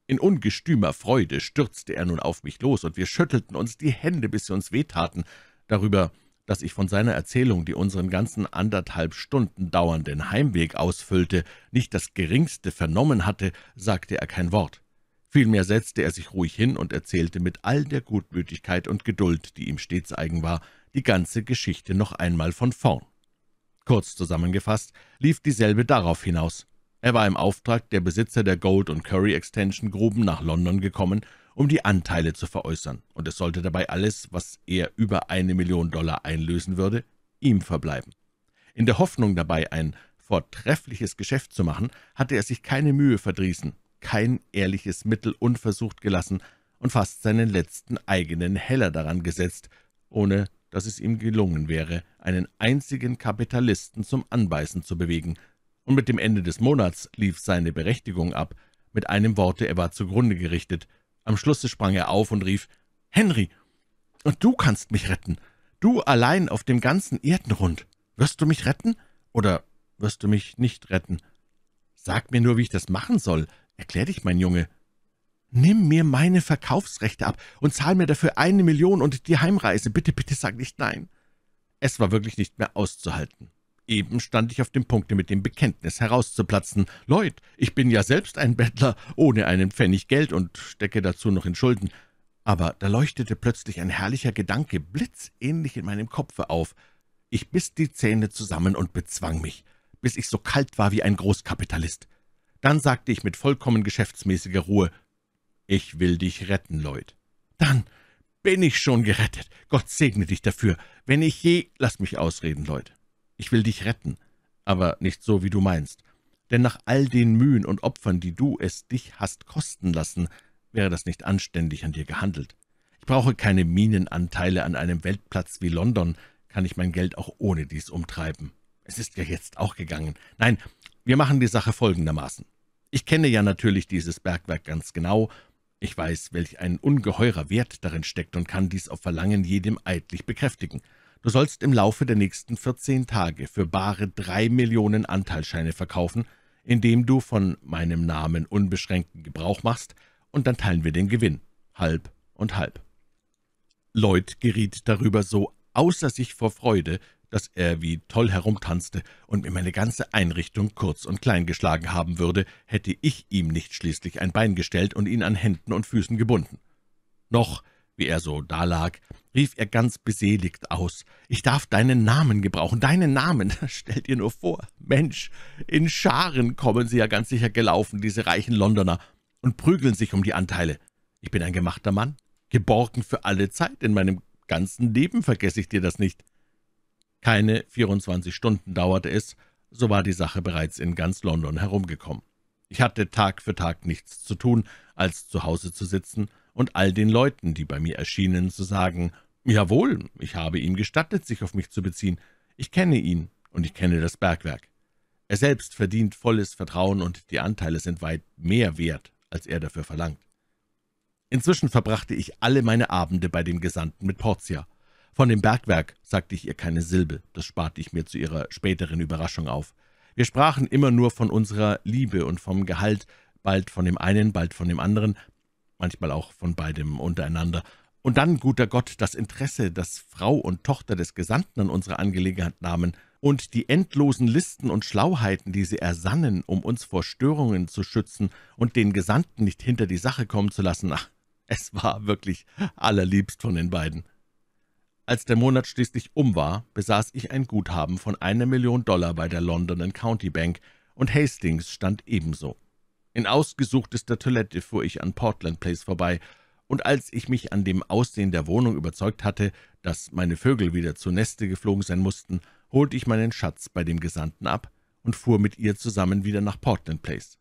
In ungestümer Freude stürzte er nun auf mich los, und wir schüttelten uns die Hände, bis sie uns wehtaten, darüber, dass ich von seiner Erzählung, die unseren ganzen anderthalb Stunden dauernden Heimweg ausfüllte, nicht das geringste vernommen hatte, sagte er kein Wort. Vielmehr setzte er sich ruhig hin und erzählte mit all der Gutmütigkeit und Geduld, die ihm stets eigen war, die ganze Geschichte noch einmal von vorn. Kurz zusammengefasst lief dieselbe darauf hinaus. Er war im Auftrag der Besitzer der Gold- und Curry-Extension-Gruben nach London gekommen, um die Anteile zu veräußern, und es sollte dabei alles, was er über eine Million Dollar einlösen würde, ihm verbleiben. In der Hoffnung dabei, ein vortreffliches Geschäft zu machen, hatte er sich keine Mühe verdrießen, kein ehrliches Mittel unversucht gelassen und fast seinen letzten eigenen Heller daran gesetzt, ohne dass es ihm gelungen wäre, einen einzigen Kapitalisten zum Anbeißen zu bewegen, und mit dem Ende des Monats lief seine Berechtigung ab. Mit einem Worte, er war zugrunde gerichtet. Am Schlusse sprang er auf und rief, »Henry, und du kannst mich retten. Du allein auf dem ganzen Erdenrund. Wirst du mich retten? Oder wirst du mich nicht retten? Sag mir nur, wie ich das machen soll. Erklär dich, mein Junge.« Nimm mir meine Verkaufsrechte ab und zahl mir dafür eine Million und die Heimreise. Bitte, bitte sag nicht nein.« Es war wirklich nicht mehr auszuhalten. Eben stand ich auf dem Punkte, mit dem Bekenntnis herauszuplatzen. »Leut, ich bin ja selbst ein Bettler, ohne einen Pfennig Geld und stecke dazu noch in Schulden.« Aber da leuchtete plötzlich ein herrlicher Gedanke, blitzähnlich in meinem Kopfe auf. Ich biss die Zähne zusammen und bezwang mich, bis ich so kalt war wie ein Großkapitalist. Dann sagte ich mit vollkommen geschäftsmäßiger Ruhe, »Ich will dich retten, Lloyd.« »Dann bin ich schon gerettet. Gott segne dich dafür. Wenn ich je...« »Lass mich ausreden, Lloyd. Ich will dich retten, aber nicht so, wie du meinst. Denn nach all den Mühen und Opfern, die du es dich hast kosten lassen, wäre das nicht anständig an dir gehandelt. Ich brauche keine Minenanteile an einem Weltplatz wie London, kann ich mein Geld auch ohne dies umtreiben. Es ist ja jetzt auch gegangen. Nein, wir machen die Sache folgendermaßen. Ich kenne ja natürlich dieses Bergwerk ganz genau ich weiß, welch ein ungeheurer Wert darin steckt und kann dies auf Verlangen jedem eidlich bekräftigen. Du sollst im Laufe der nächsten 14 Tage für bare drei Millionen Anteilscheine verkaufen, indem du von meinem Namen unbeschränkten Gebrauch machst, und dann teilen wir den Gewinn, halb und halb.« Lloyd geriet darüber so außer sich vor Freude, dass er wie toll herumtanzte und mir meine ganze Einrichtung kurz und klein geschlagen haben würde, hätte ich ihm nicht schließlich ein Bein gestellt und ihn an Händen und Füßen gebunden. Noch, wie er so dalag, rief er ganz beseligt aus, »Ich darf deinen Namen gebrauchen, deinen Namen! Stell dir nur vor, Mensch, in Scharen kommen sie ja ganz sicher gelaufen, diese reichen Londoner, und prügeln sich um die Anteile. Ich bin ein gemachter Mann, geborgen für alle Zeit, in meinem ganzen Leben vergesse ich dir das nicht. Keine 24 Stunden dauerte es, so war die Sache bereits in ganz London herumgekommen. Ich hatte Tag für Tag nichts zu tun, als zu Hause zu sitzen und all den Leuten, die bei mir erschienen, zu sagen, »Jawohl, ich habe ihm gestattet, sich auf mich zu beziehen. Ich kenne ihn und ich kenne das Bergwerk. Er selbst verdient volles Vertrauen und die Anteile sind weit mehr wert, als er dafür verlangt.« Inzwischen verbrachte ich alle meine Abende bei dem Gesandten mit Portia. »Von dem Bergwerk« sagte ich ihr keine Silbe, das sparte ich mir zu ihrer späteren Überraschung auf. Wir sprachen immer nur von unserer Liebe und vom Gehalt, bald von dem einen, bald von dem anderen, manchmal auch von beidem untereinander. Und dann, guter Gott, das Interesse, das Frau und Tochter des Gesandten an unsere Angelegenheit nahmen, und die endlosen Listen und Schlauheiten, die sie ersannen, um uns vor Störungen zu schützen und den Gesandten nicht hinter die Sache kommen zu lassen, ach, es war wirklich allerliebst von den beiden. Als der Monat schließlich um war, besaß ich ein Guthaben von einer Million Dollar bei der Londoner County Bank, und Hastings stand ebenso. In ausgesuchtester Toilette fuhr ich an Portland Place vorbei, und als ich mich an dem Aussehen der Wohnung überzeugt hatte, dass meine Vögel wieder zu Neste geflogen sein mussten, holte ich meinen Schatz bei dem Gesandten ab und fuhr mit ihr zusammen wieder nach Portland Place.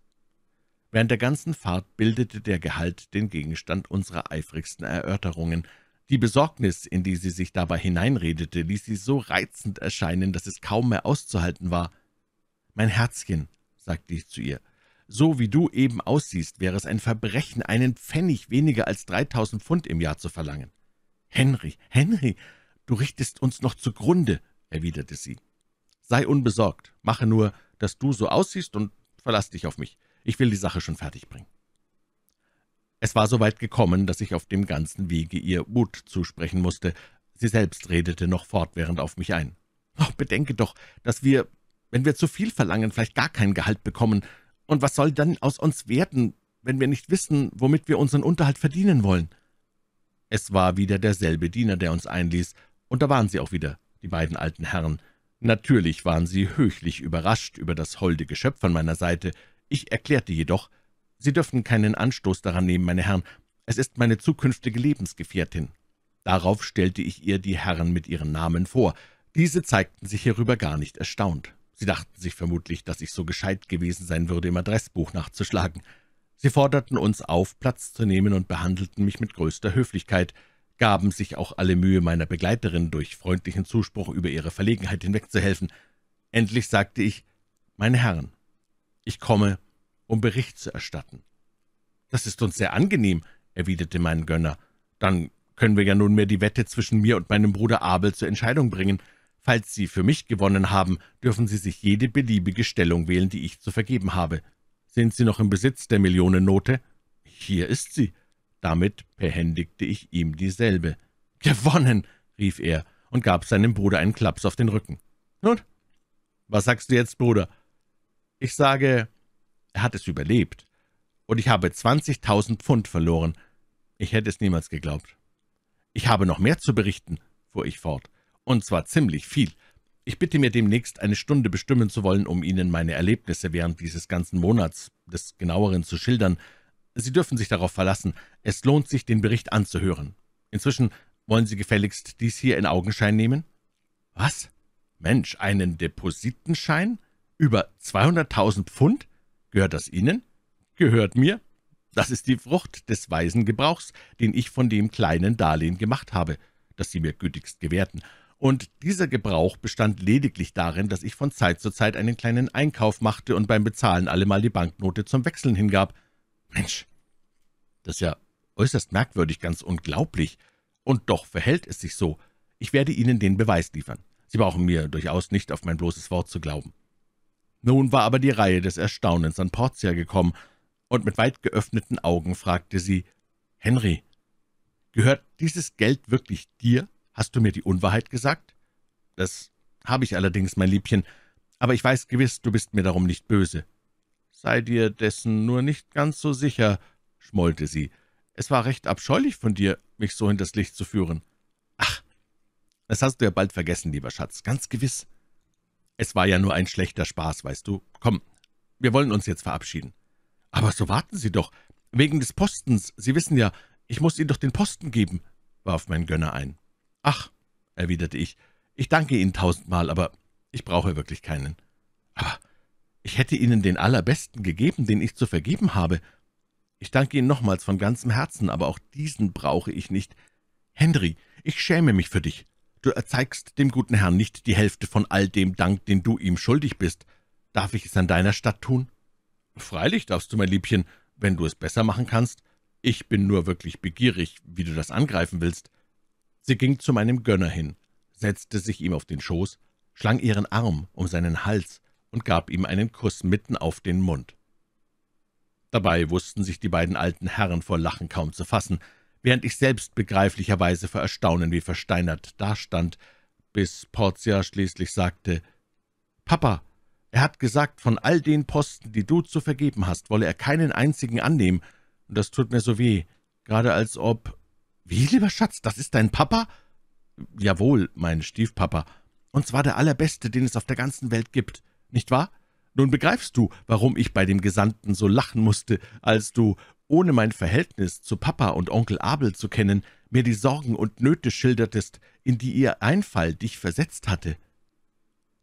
Während der ganzen Fahrt bildete der Gehalt den Gegenstand unserer eifrigsten Erörterungen – die Besorgnis, in die sie sich dabei hineinredete, ließ sie so reizend erscheinen, dass es kaum mehr auszuhalten war. »Mein Herzchen«, sagte ich zu ihr, »so wie du eben aussiehst, wäre es ein Verbrechen, einen Pfennig weniger als dreitausend Pfund im Jahr zu verlangen.« »Henry, Henry, du richtest uns noch zugrunde«, erwiderte sie. »Sei unbesorgt, mache nur, dass du so aussiehst und verlass dich auf mich. Ich will die Sache schon fertig bringen.« es war so weit gekommen, dass ich auf dem ganzen Wege ihr Mut zusprechen musste. Sie selbst redete noch fortwährend auf mich ein. Oh, bedenke doch, dass wir, wenn wir zu viel verlangen, vielleicht gar kein Gehalt bekommen. Und was soll dann aus uns werden, wenn wir nicht wissen, womit wir unseren Unterhalt verdienen wollen? Es war wieder derselbe Diener, der uns einließ, und da waren sie auch wieder, die beiden alten Herren. Natürlich waren sie höchlich überrascht über das holde Geschöpf an meiner Seite. Ich erklärte jedoch, Sie dürfen keinen Anstoß daran nehmen, meine Herren. Es ist meine zukünftige Lebensgefährtin.« Darauf stellte ich ihr die Herren mit ihren Namen vor. Diese zeigten sich hierüber gar nicht erstaunt. Sie dachten sich vermutlich, dass ich so gescheit gewesen sein würde, im Adressbuch nachzuschlagen. Sie forderten uns auf, Platz zu nehmen und behandelten mich mit größter Höflichkeit, gaben sich auch alle Mühe, meiner Begleiterin durch freundlichen Zuspruch über ihre Verlegenheit hinwegzuhelfen. Endlich sagte ich, »Meine Herren, ich komme um Bericht zu erstatten. »Das ist uns sehr angenehm«, erwiderte mein Gönner. »Dann können wir ja nunmehr die Wette zwischen mir und meinem Bruder Abel zur Entscheidung bringen. Falls Sie für mich gewonnen haben, dürfen Sie sich jede beliebige Stellung wählen, die ich zu vergeben habe. Sind Sie noch im Besitz der Millionennote?« »Hier ist sie.« Damit behändigte ich ihm dieselbe. »Gewonnen«, rief er und gab seinem Bruder einen Klaps auf den Rücken. »Nun, was sagst du jetzt, Bruder?« »Ich sage, er hat es überlebt. Und ich habe 20.000 Pfund verloren. Ich hätte es niemals geglaubt. Ich habe noch mehr zu berichten, fuhr ich fort, und zwar ziemlich viel. Ich bitte mir demnächst eine Stunde bestimmen zu wollen, um Ihnen meine Erlebnisse während dieses ganzen Monats des Genaueren zu schildern. Sie dürfen sich darauf verlassen. Es lohnt sich, den Bericht anzuhören. Inzwischen wollen Sie gefälligst dies hier in Augenschein nehmen? Was? Mensch, einen Depositenschein? Über 200.000 Pfund? Gehört das Ihnen? Gehört mir? Das ist die Frucht des weisen Gebrauchs, den ich von dem kleinen Darlehen gemacht habe, das Sie mir gütigst gewährten. Und dieser Gebrauch bestand lediglich darin, dass ich von Zeit zu Zeit einen kleinen Einkauf machte und beim Bezahlen allemal die Banknote zum Wechseln hingab. Mensch, das ist ja äußerst merkwürdig, ganz unglaublich. Und doch verhält es sich so. Ich werde Ihnen den Beweis liefern. Sie brauchen mir durchaus nicht auf mein bloßes Wort zu glauben. Nun war aber die Reihe des Erstaunens an Portia gekommen, und mit weit geöffneten Augen fragte sie, »Henry, gehört dieses Geld wirklich dir? Hast du mir die Unwahrheit gesagt?« »Das habe ich allerdings, mein Liebchen, aber ich weiß gewiss, du bist mir darum nicht böse.« »Sei dir dessen nur nicht ganz so sicher«, schmollte sie. »Es war recht abscheulich von dir, mich so in das Licht zu führen.« »Ach, das hast du ja bald vergessen, lieber Schatz, ganz gewiss. Es war ja nur ein schlechter Spaß, weißt du. Komm, wir wollen uns jetzt verabschieden. Aber so warten Sie doch. Wegen des Postens. Sie wissen ja, ich muss Ihnen doch den Posten geben, warf mein Gönner ein. Ach, erwiderte ich, ich danke Ihnen tausendmal, aber ich brauche wirklich keinen. Aber ich hätte Ihnen den allerbesten gegeben, den ich zu vergeben habe. Ich danke Ihnen nochmals von ganzem Herzen, aber auch diesen brauche ich nicht. Henry, ich schäme mich für dich. Du erzeigst dem guten Herrn nicht die Hälfte von all dem Dank, den du ihm schuldig bist. Darf ich es an deiner Stadt tun? Freilich darfst du, mein Liebchen, wenn du es besser machen kannst. Ich bin nur wirklich begierig, wie du das angreifen willst. Sie ging zu meinem Gönner hin, setzte sich ihm auf den Schoß, schlang ihren Arm um seinen Hals und gab ihm einen Kuss mitten auf den Mund. Dabei wussten sich die beiden alten Herren vor Lachen kaum zu fassen, während ich selbst begreiflicherweise vor Erstaunen wie versteinert dastand, bis Portia schließlich sagte, »Papa, er hat gesagt, von all den Posten, die du zu vergeben hast, wolle er keinen einzigen annehmen, und das tut mir so weh, gerade als ob...« »Wie, lieber Schatz, das ist dein Papa?« »Jawohl, mein Stiefpapa, und zwar der allerbeste, den es auf der ganzen Welt gibt, nicht wahr?« nun begreifst du, warum ich bei dem Gesandten so lachen musste, als du ohne mein Verhältnis zu Papa und Onkel Abel zu kennen, mir die Sorgen und Nöte schildertest, in die ihr Einfall dich versetzt hatte.«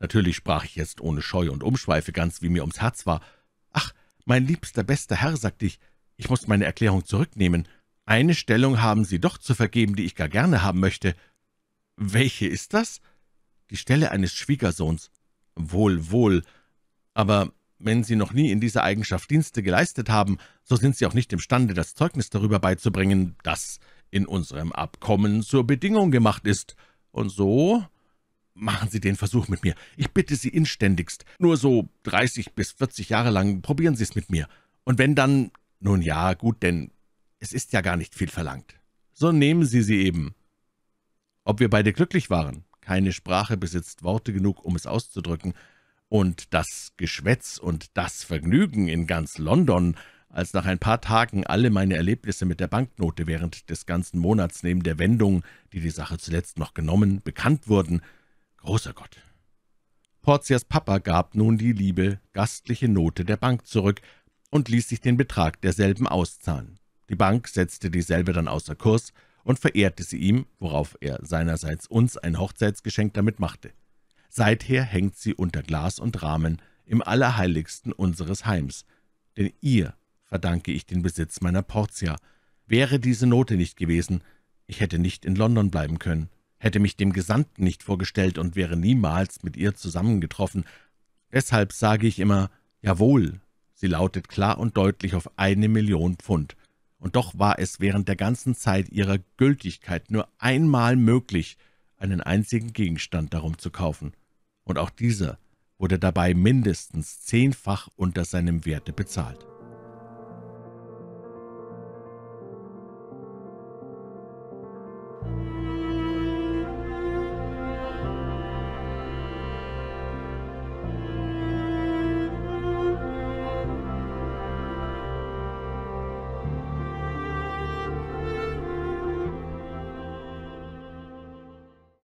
Natürlich sprach ich jetzt ohne Scheu und Umschweife, ganz wie mir ums Herz war. »Ach, mein liebster, bester Herr«, sagte ich, »ich muss meine Erklärung zurücknehmen. Eine Stellung haben Sie doch zu vergeben, die ich gar gerne haben möchte.« »Welche ist das?« »Die Stelle eines Schwiegersohns.« »Wohl, wohl. Aber wenn Sie noch nie in dieser Eigenschaft Dienste geleistet haben, so sind Sie auch nicht imstande, das Zeugnis darüber beizubringen, das in unserem Abkommen zur Bedingung gemacht ist. Und so machen Sie den Versuch mit mir. Ich bitte Sie inständigst. Nur so 30 bis 40 Jahre lang probieren Sie es mit mir. Und wenn dann... Nun ja, gut, denn es ist ja gar nicht viel verlangt. So nehmen Sie sie eben. Ob wir beide glücklich waren? Keine Sprache besitzt Worte genug, um es auszudrücken und das Geschwätz und das Vergnügen in ganz London, als nach ein paar Tagen alle meine Erlebnisse mit der Banknote während des ganzen Monats neben der Wendung, die die Sache zuletzt noch genommen, bekannt wurden. Großer Gott! Portias Papa gab nun die liebe, gastliche Note der Bank zurück und ließ sich den Betrag derselben auszahlen. Die Bank setzte dieselbe dann außer Kurs und verehrte sie ihm, worauf er seinerseits uns ein Hochzeitsgeschenk damit machte. Seither hängt sie unter Glas und Rahmen im Allerheiligsten unseres Heims. Denn ihr verdanke ich den Besitz meiner Portia. Wäre diese Note nicht gewesen, ich hätte nicht in London bleiben können, hätte mich dem Gesandten nicht vorgestellt und wäre niemals mit ihr zusammengetroffen. Deshalb sage ich immer, jawohl, sie lautet klar und deutlich auf eine Million Pfund. Und doch war es während der ganzen Zeit ihrer Gültigkeit nur einmal möglich, einen einzigen Gegenstand darum zu kaufen, und auch dieser wurde dabei mindestens zehnfach unter seinem Werte bezahlt.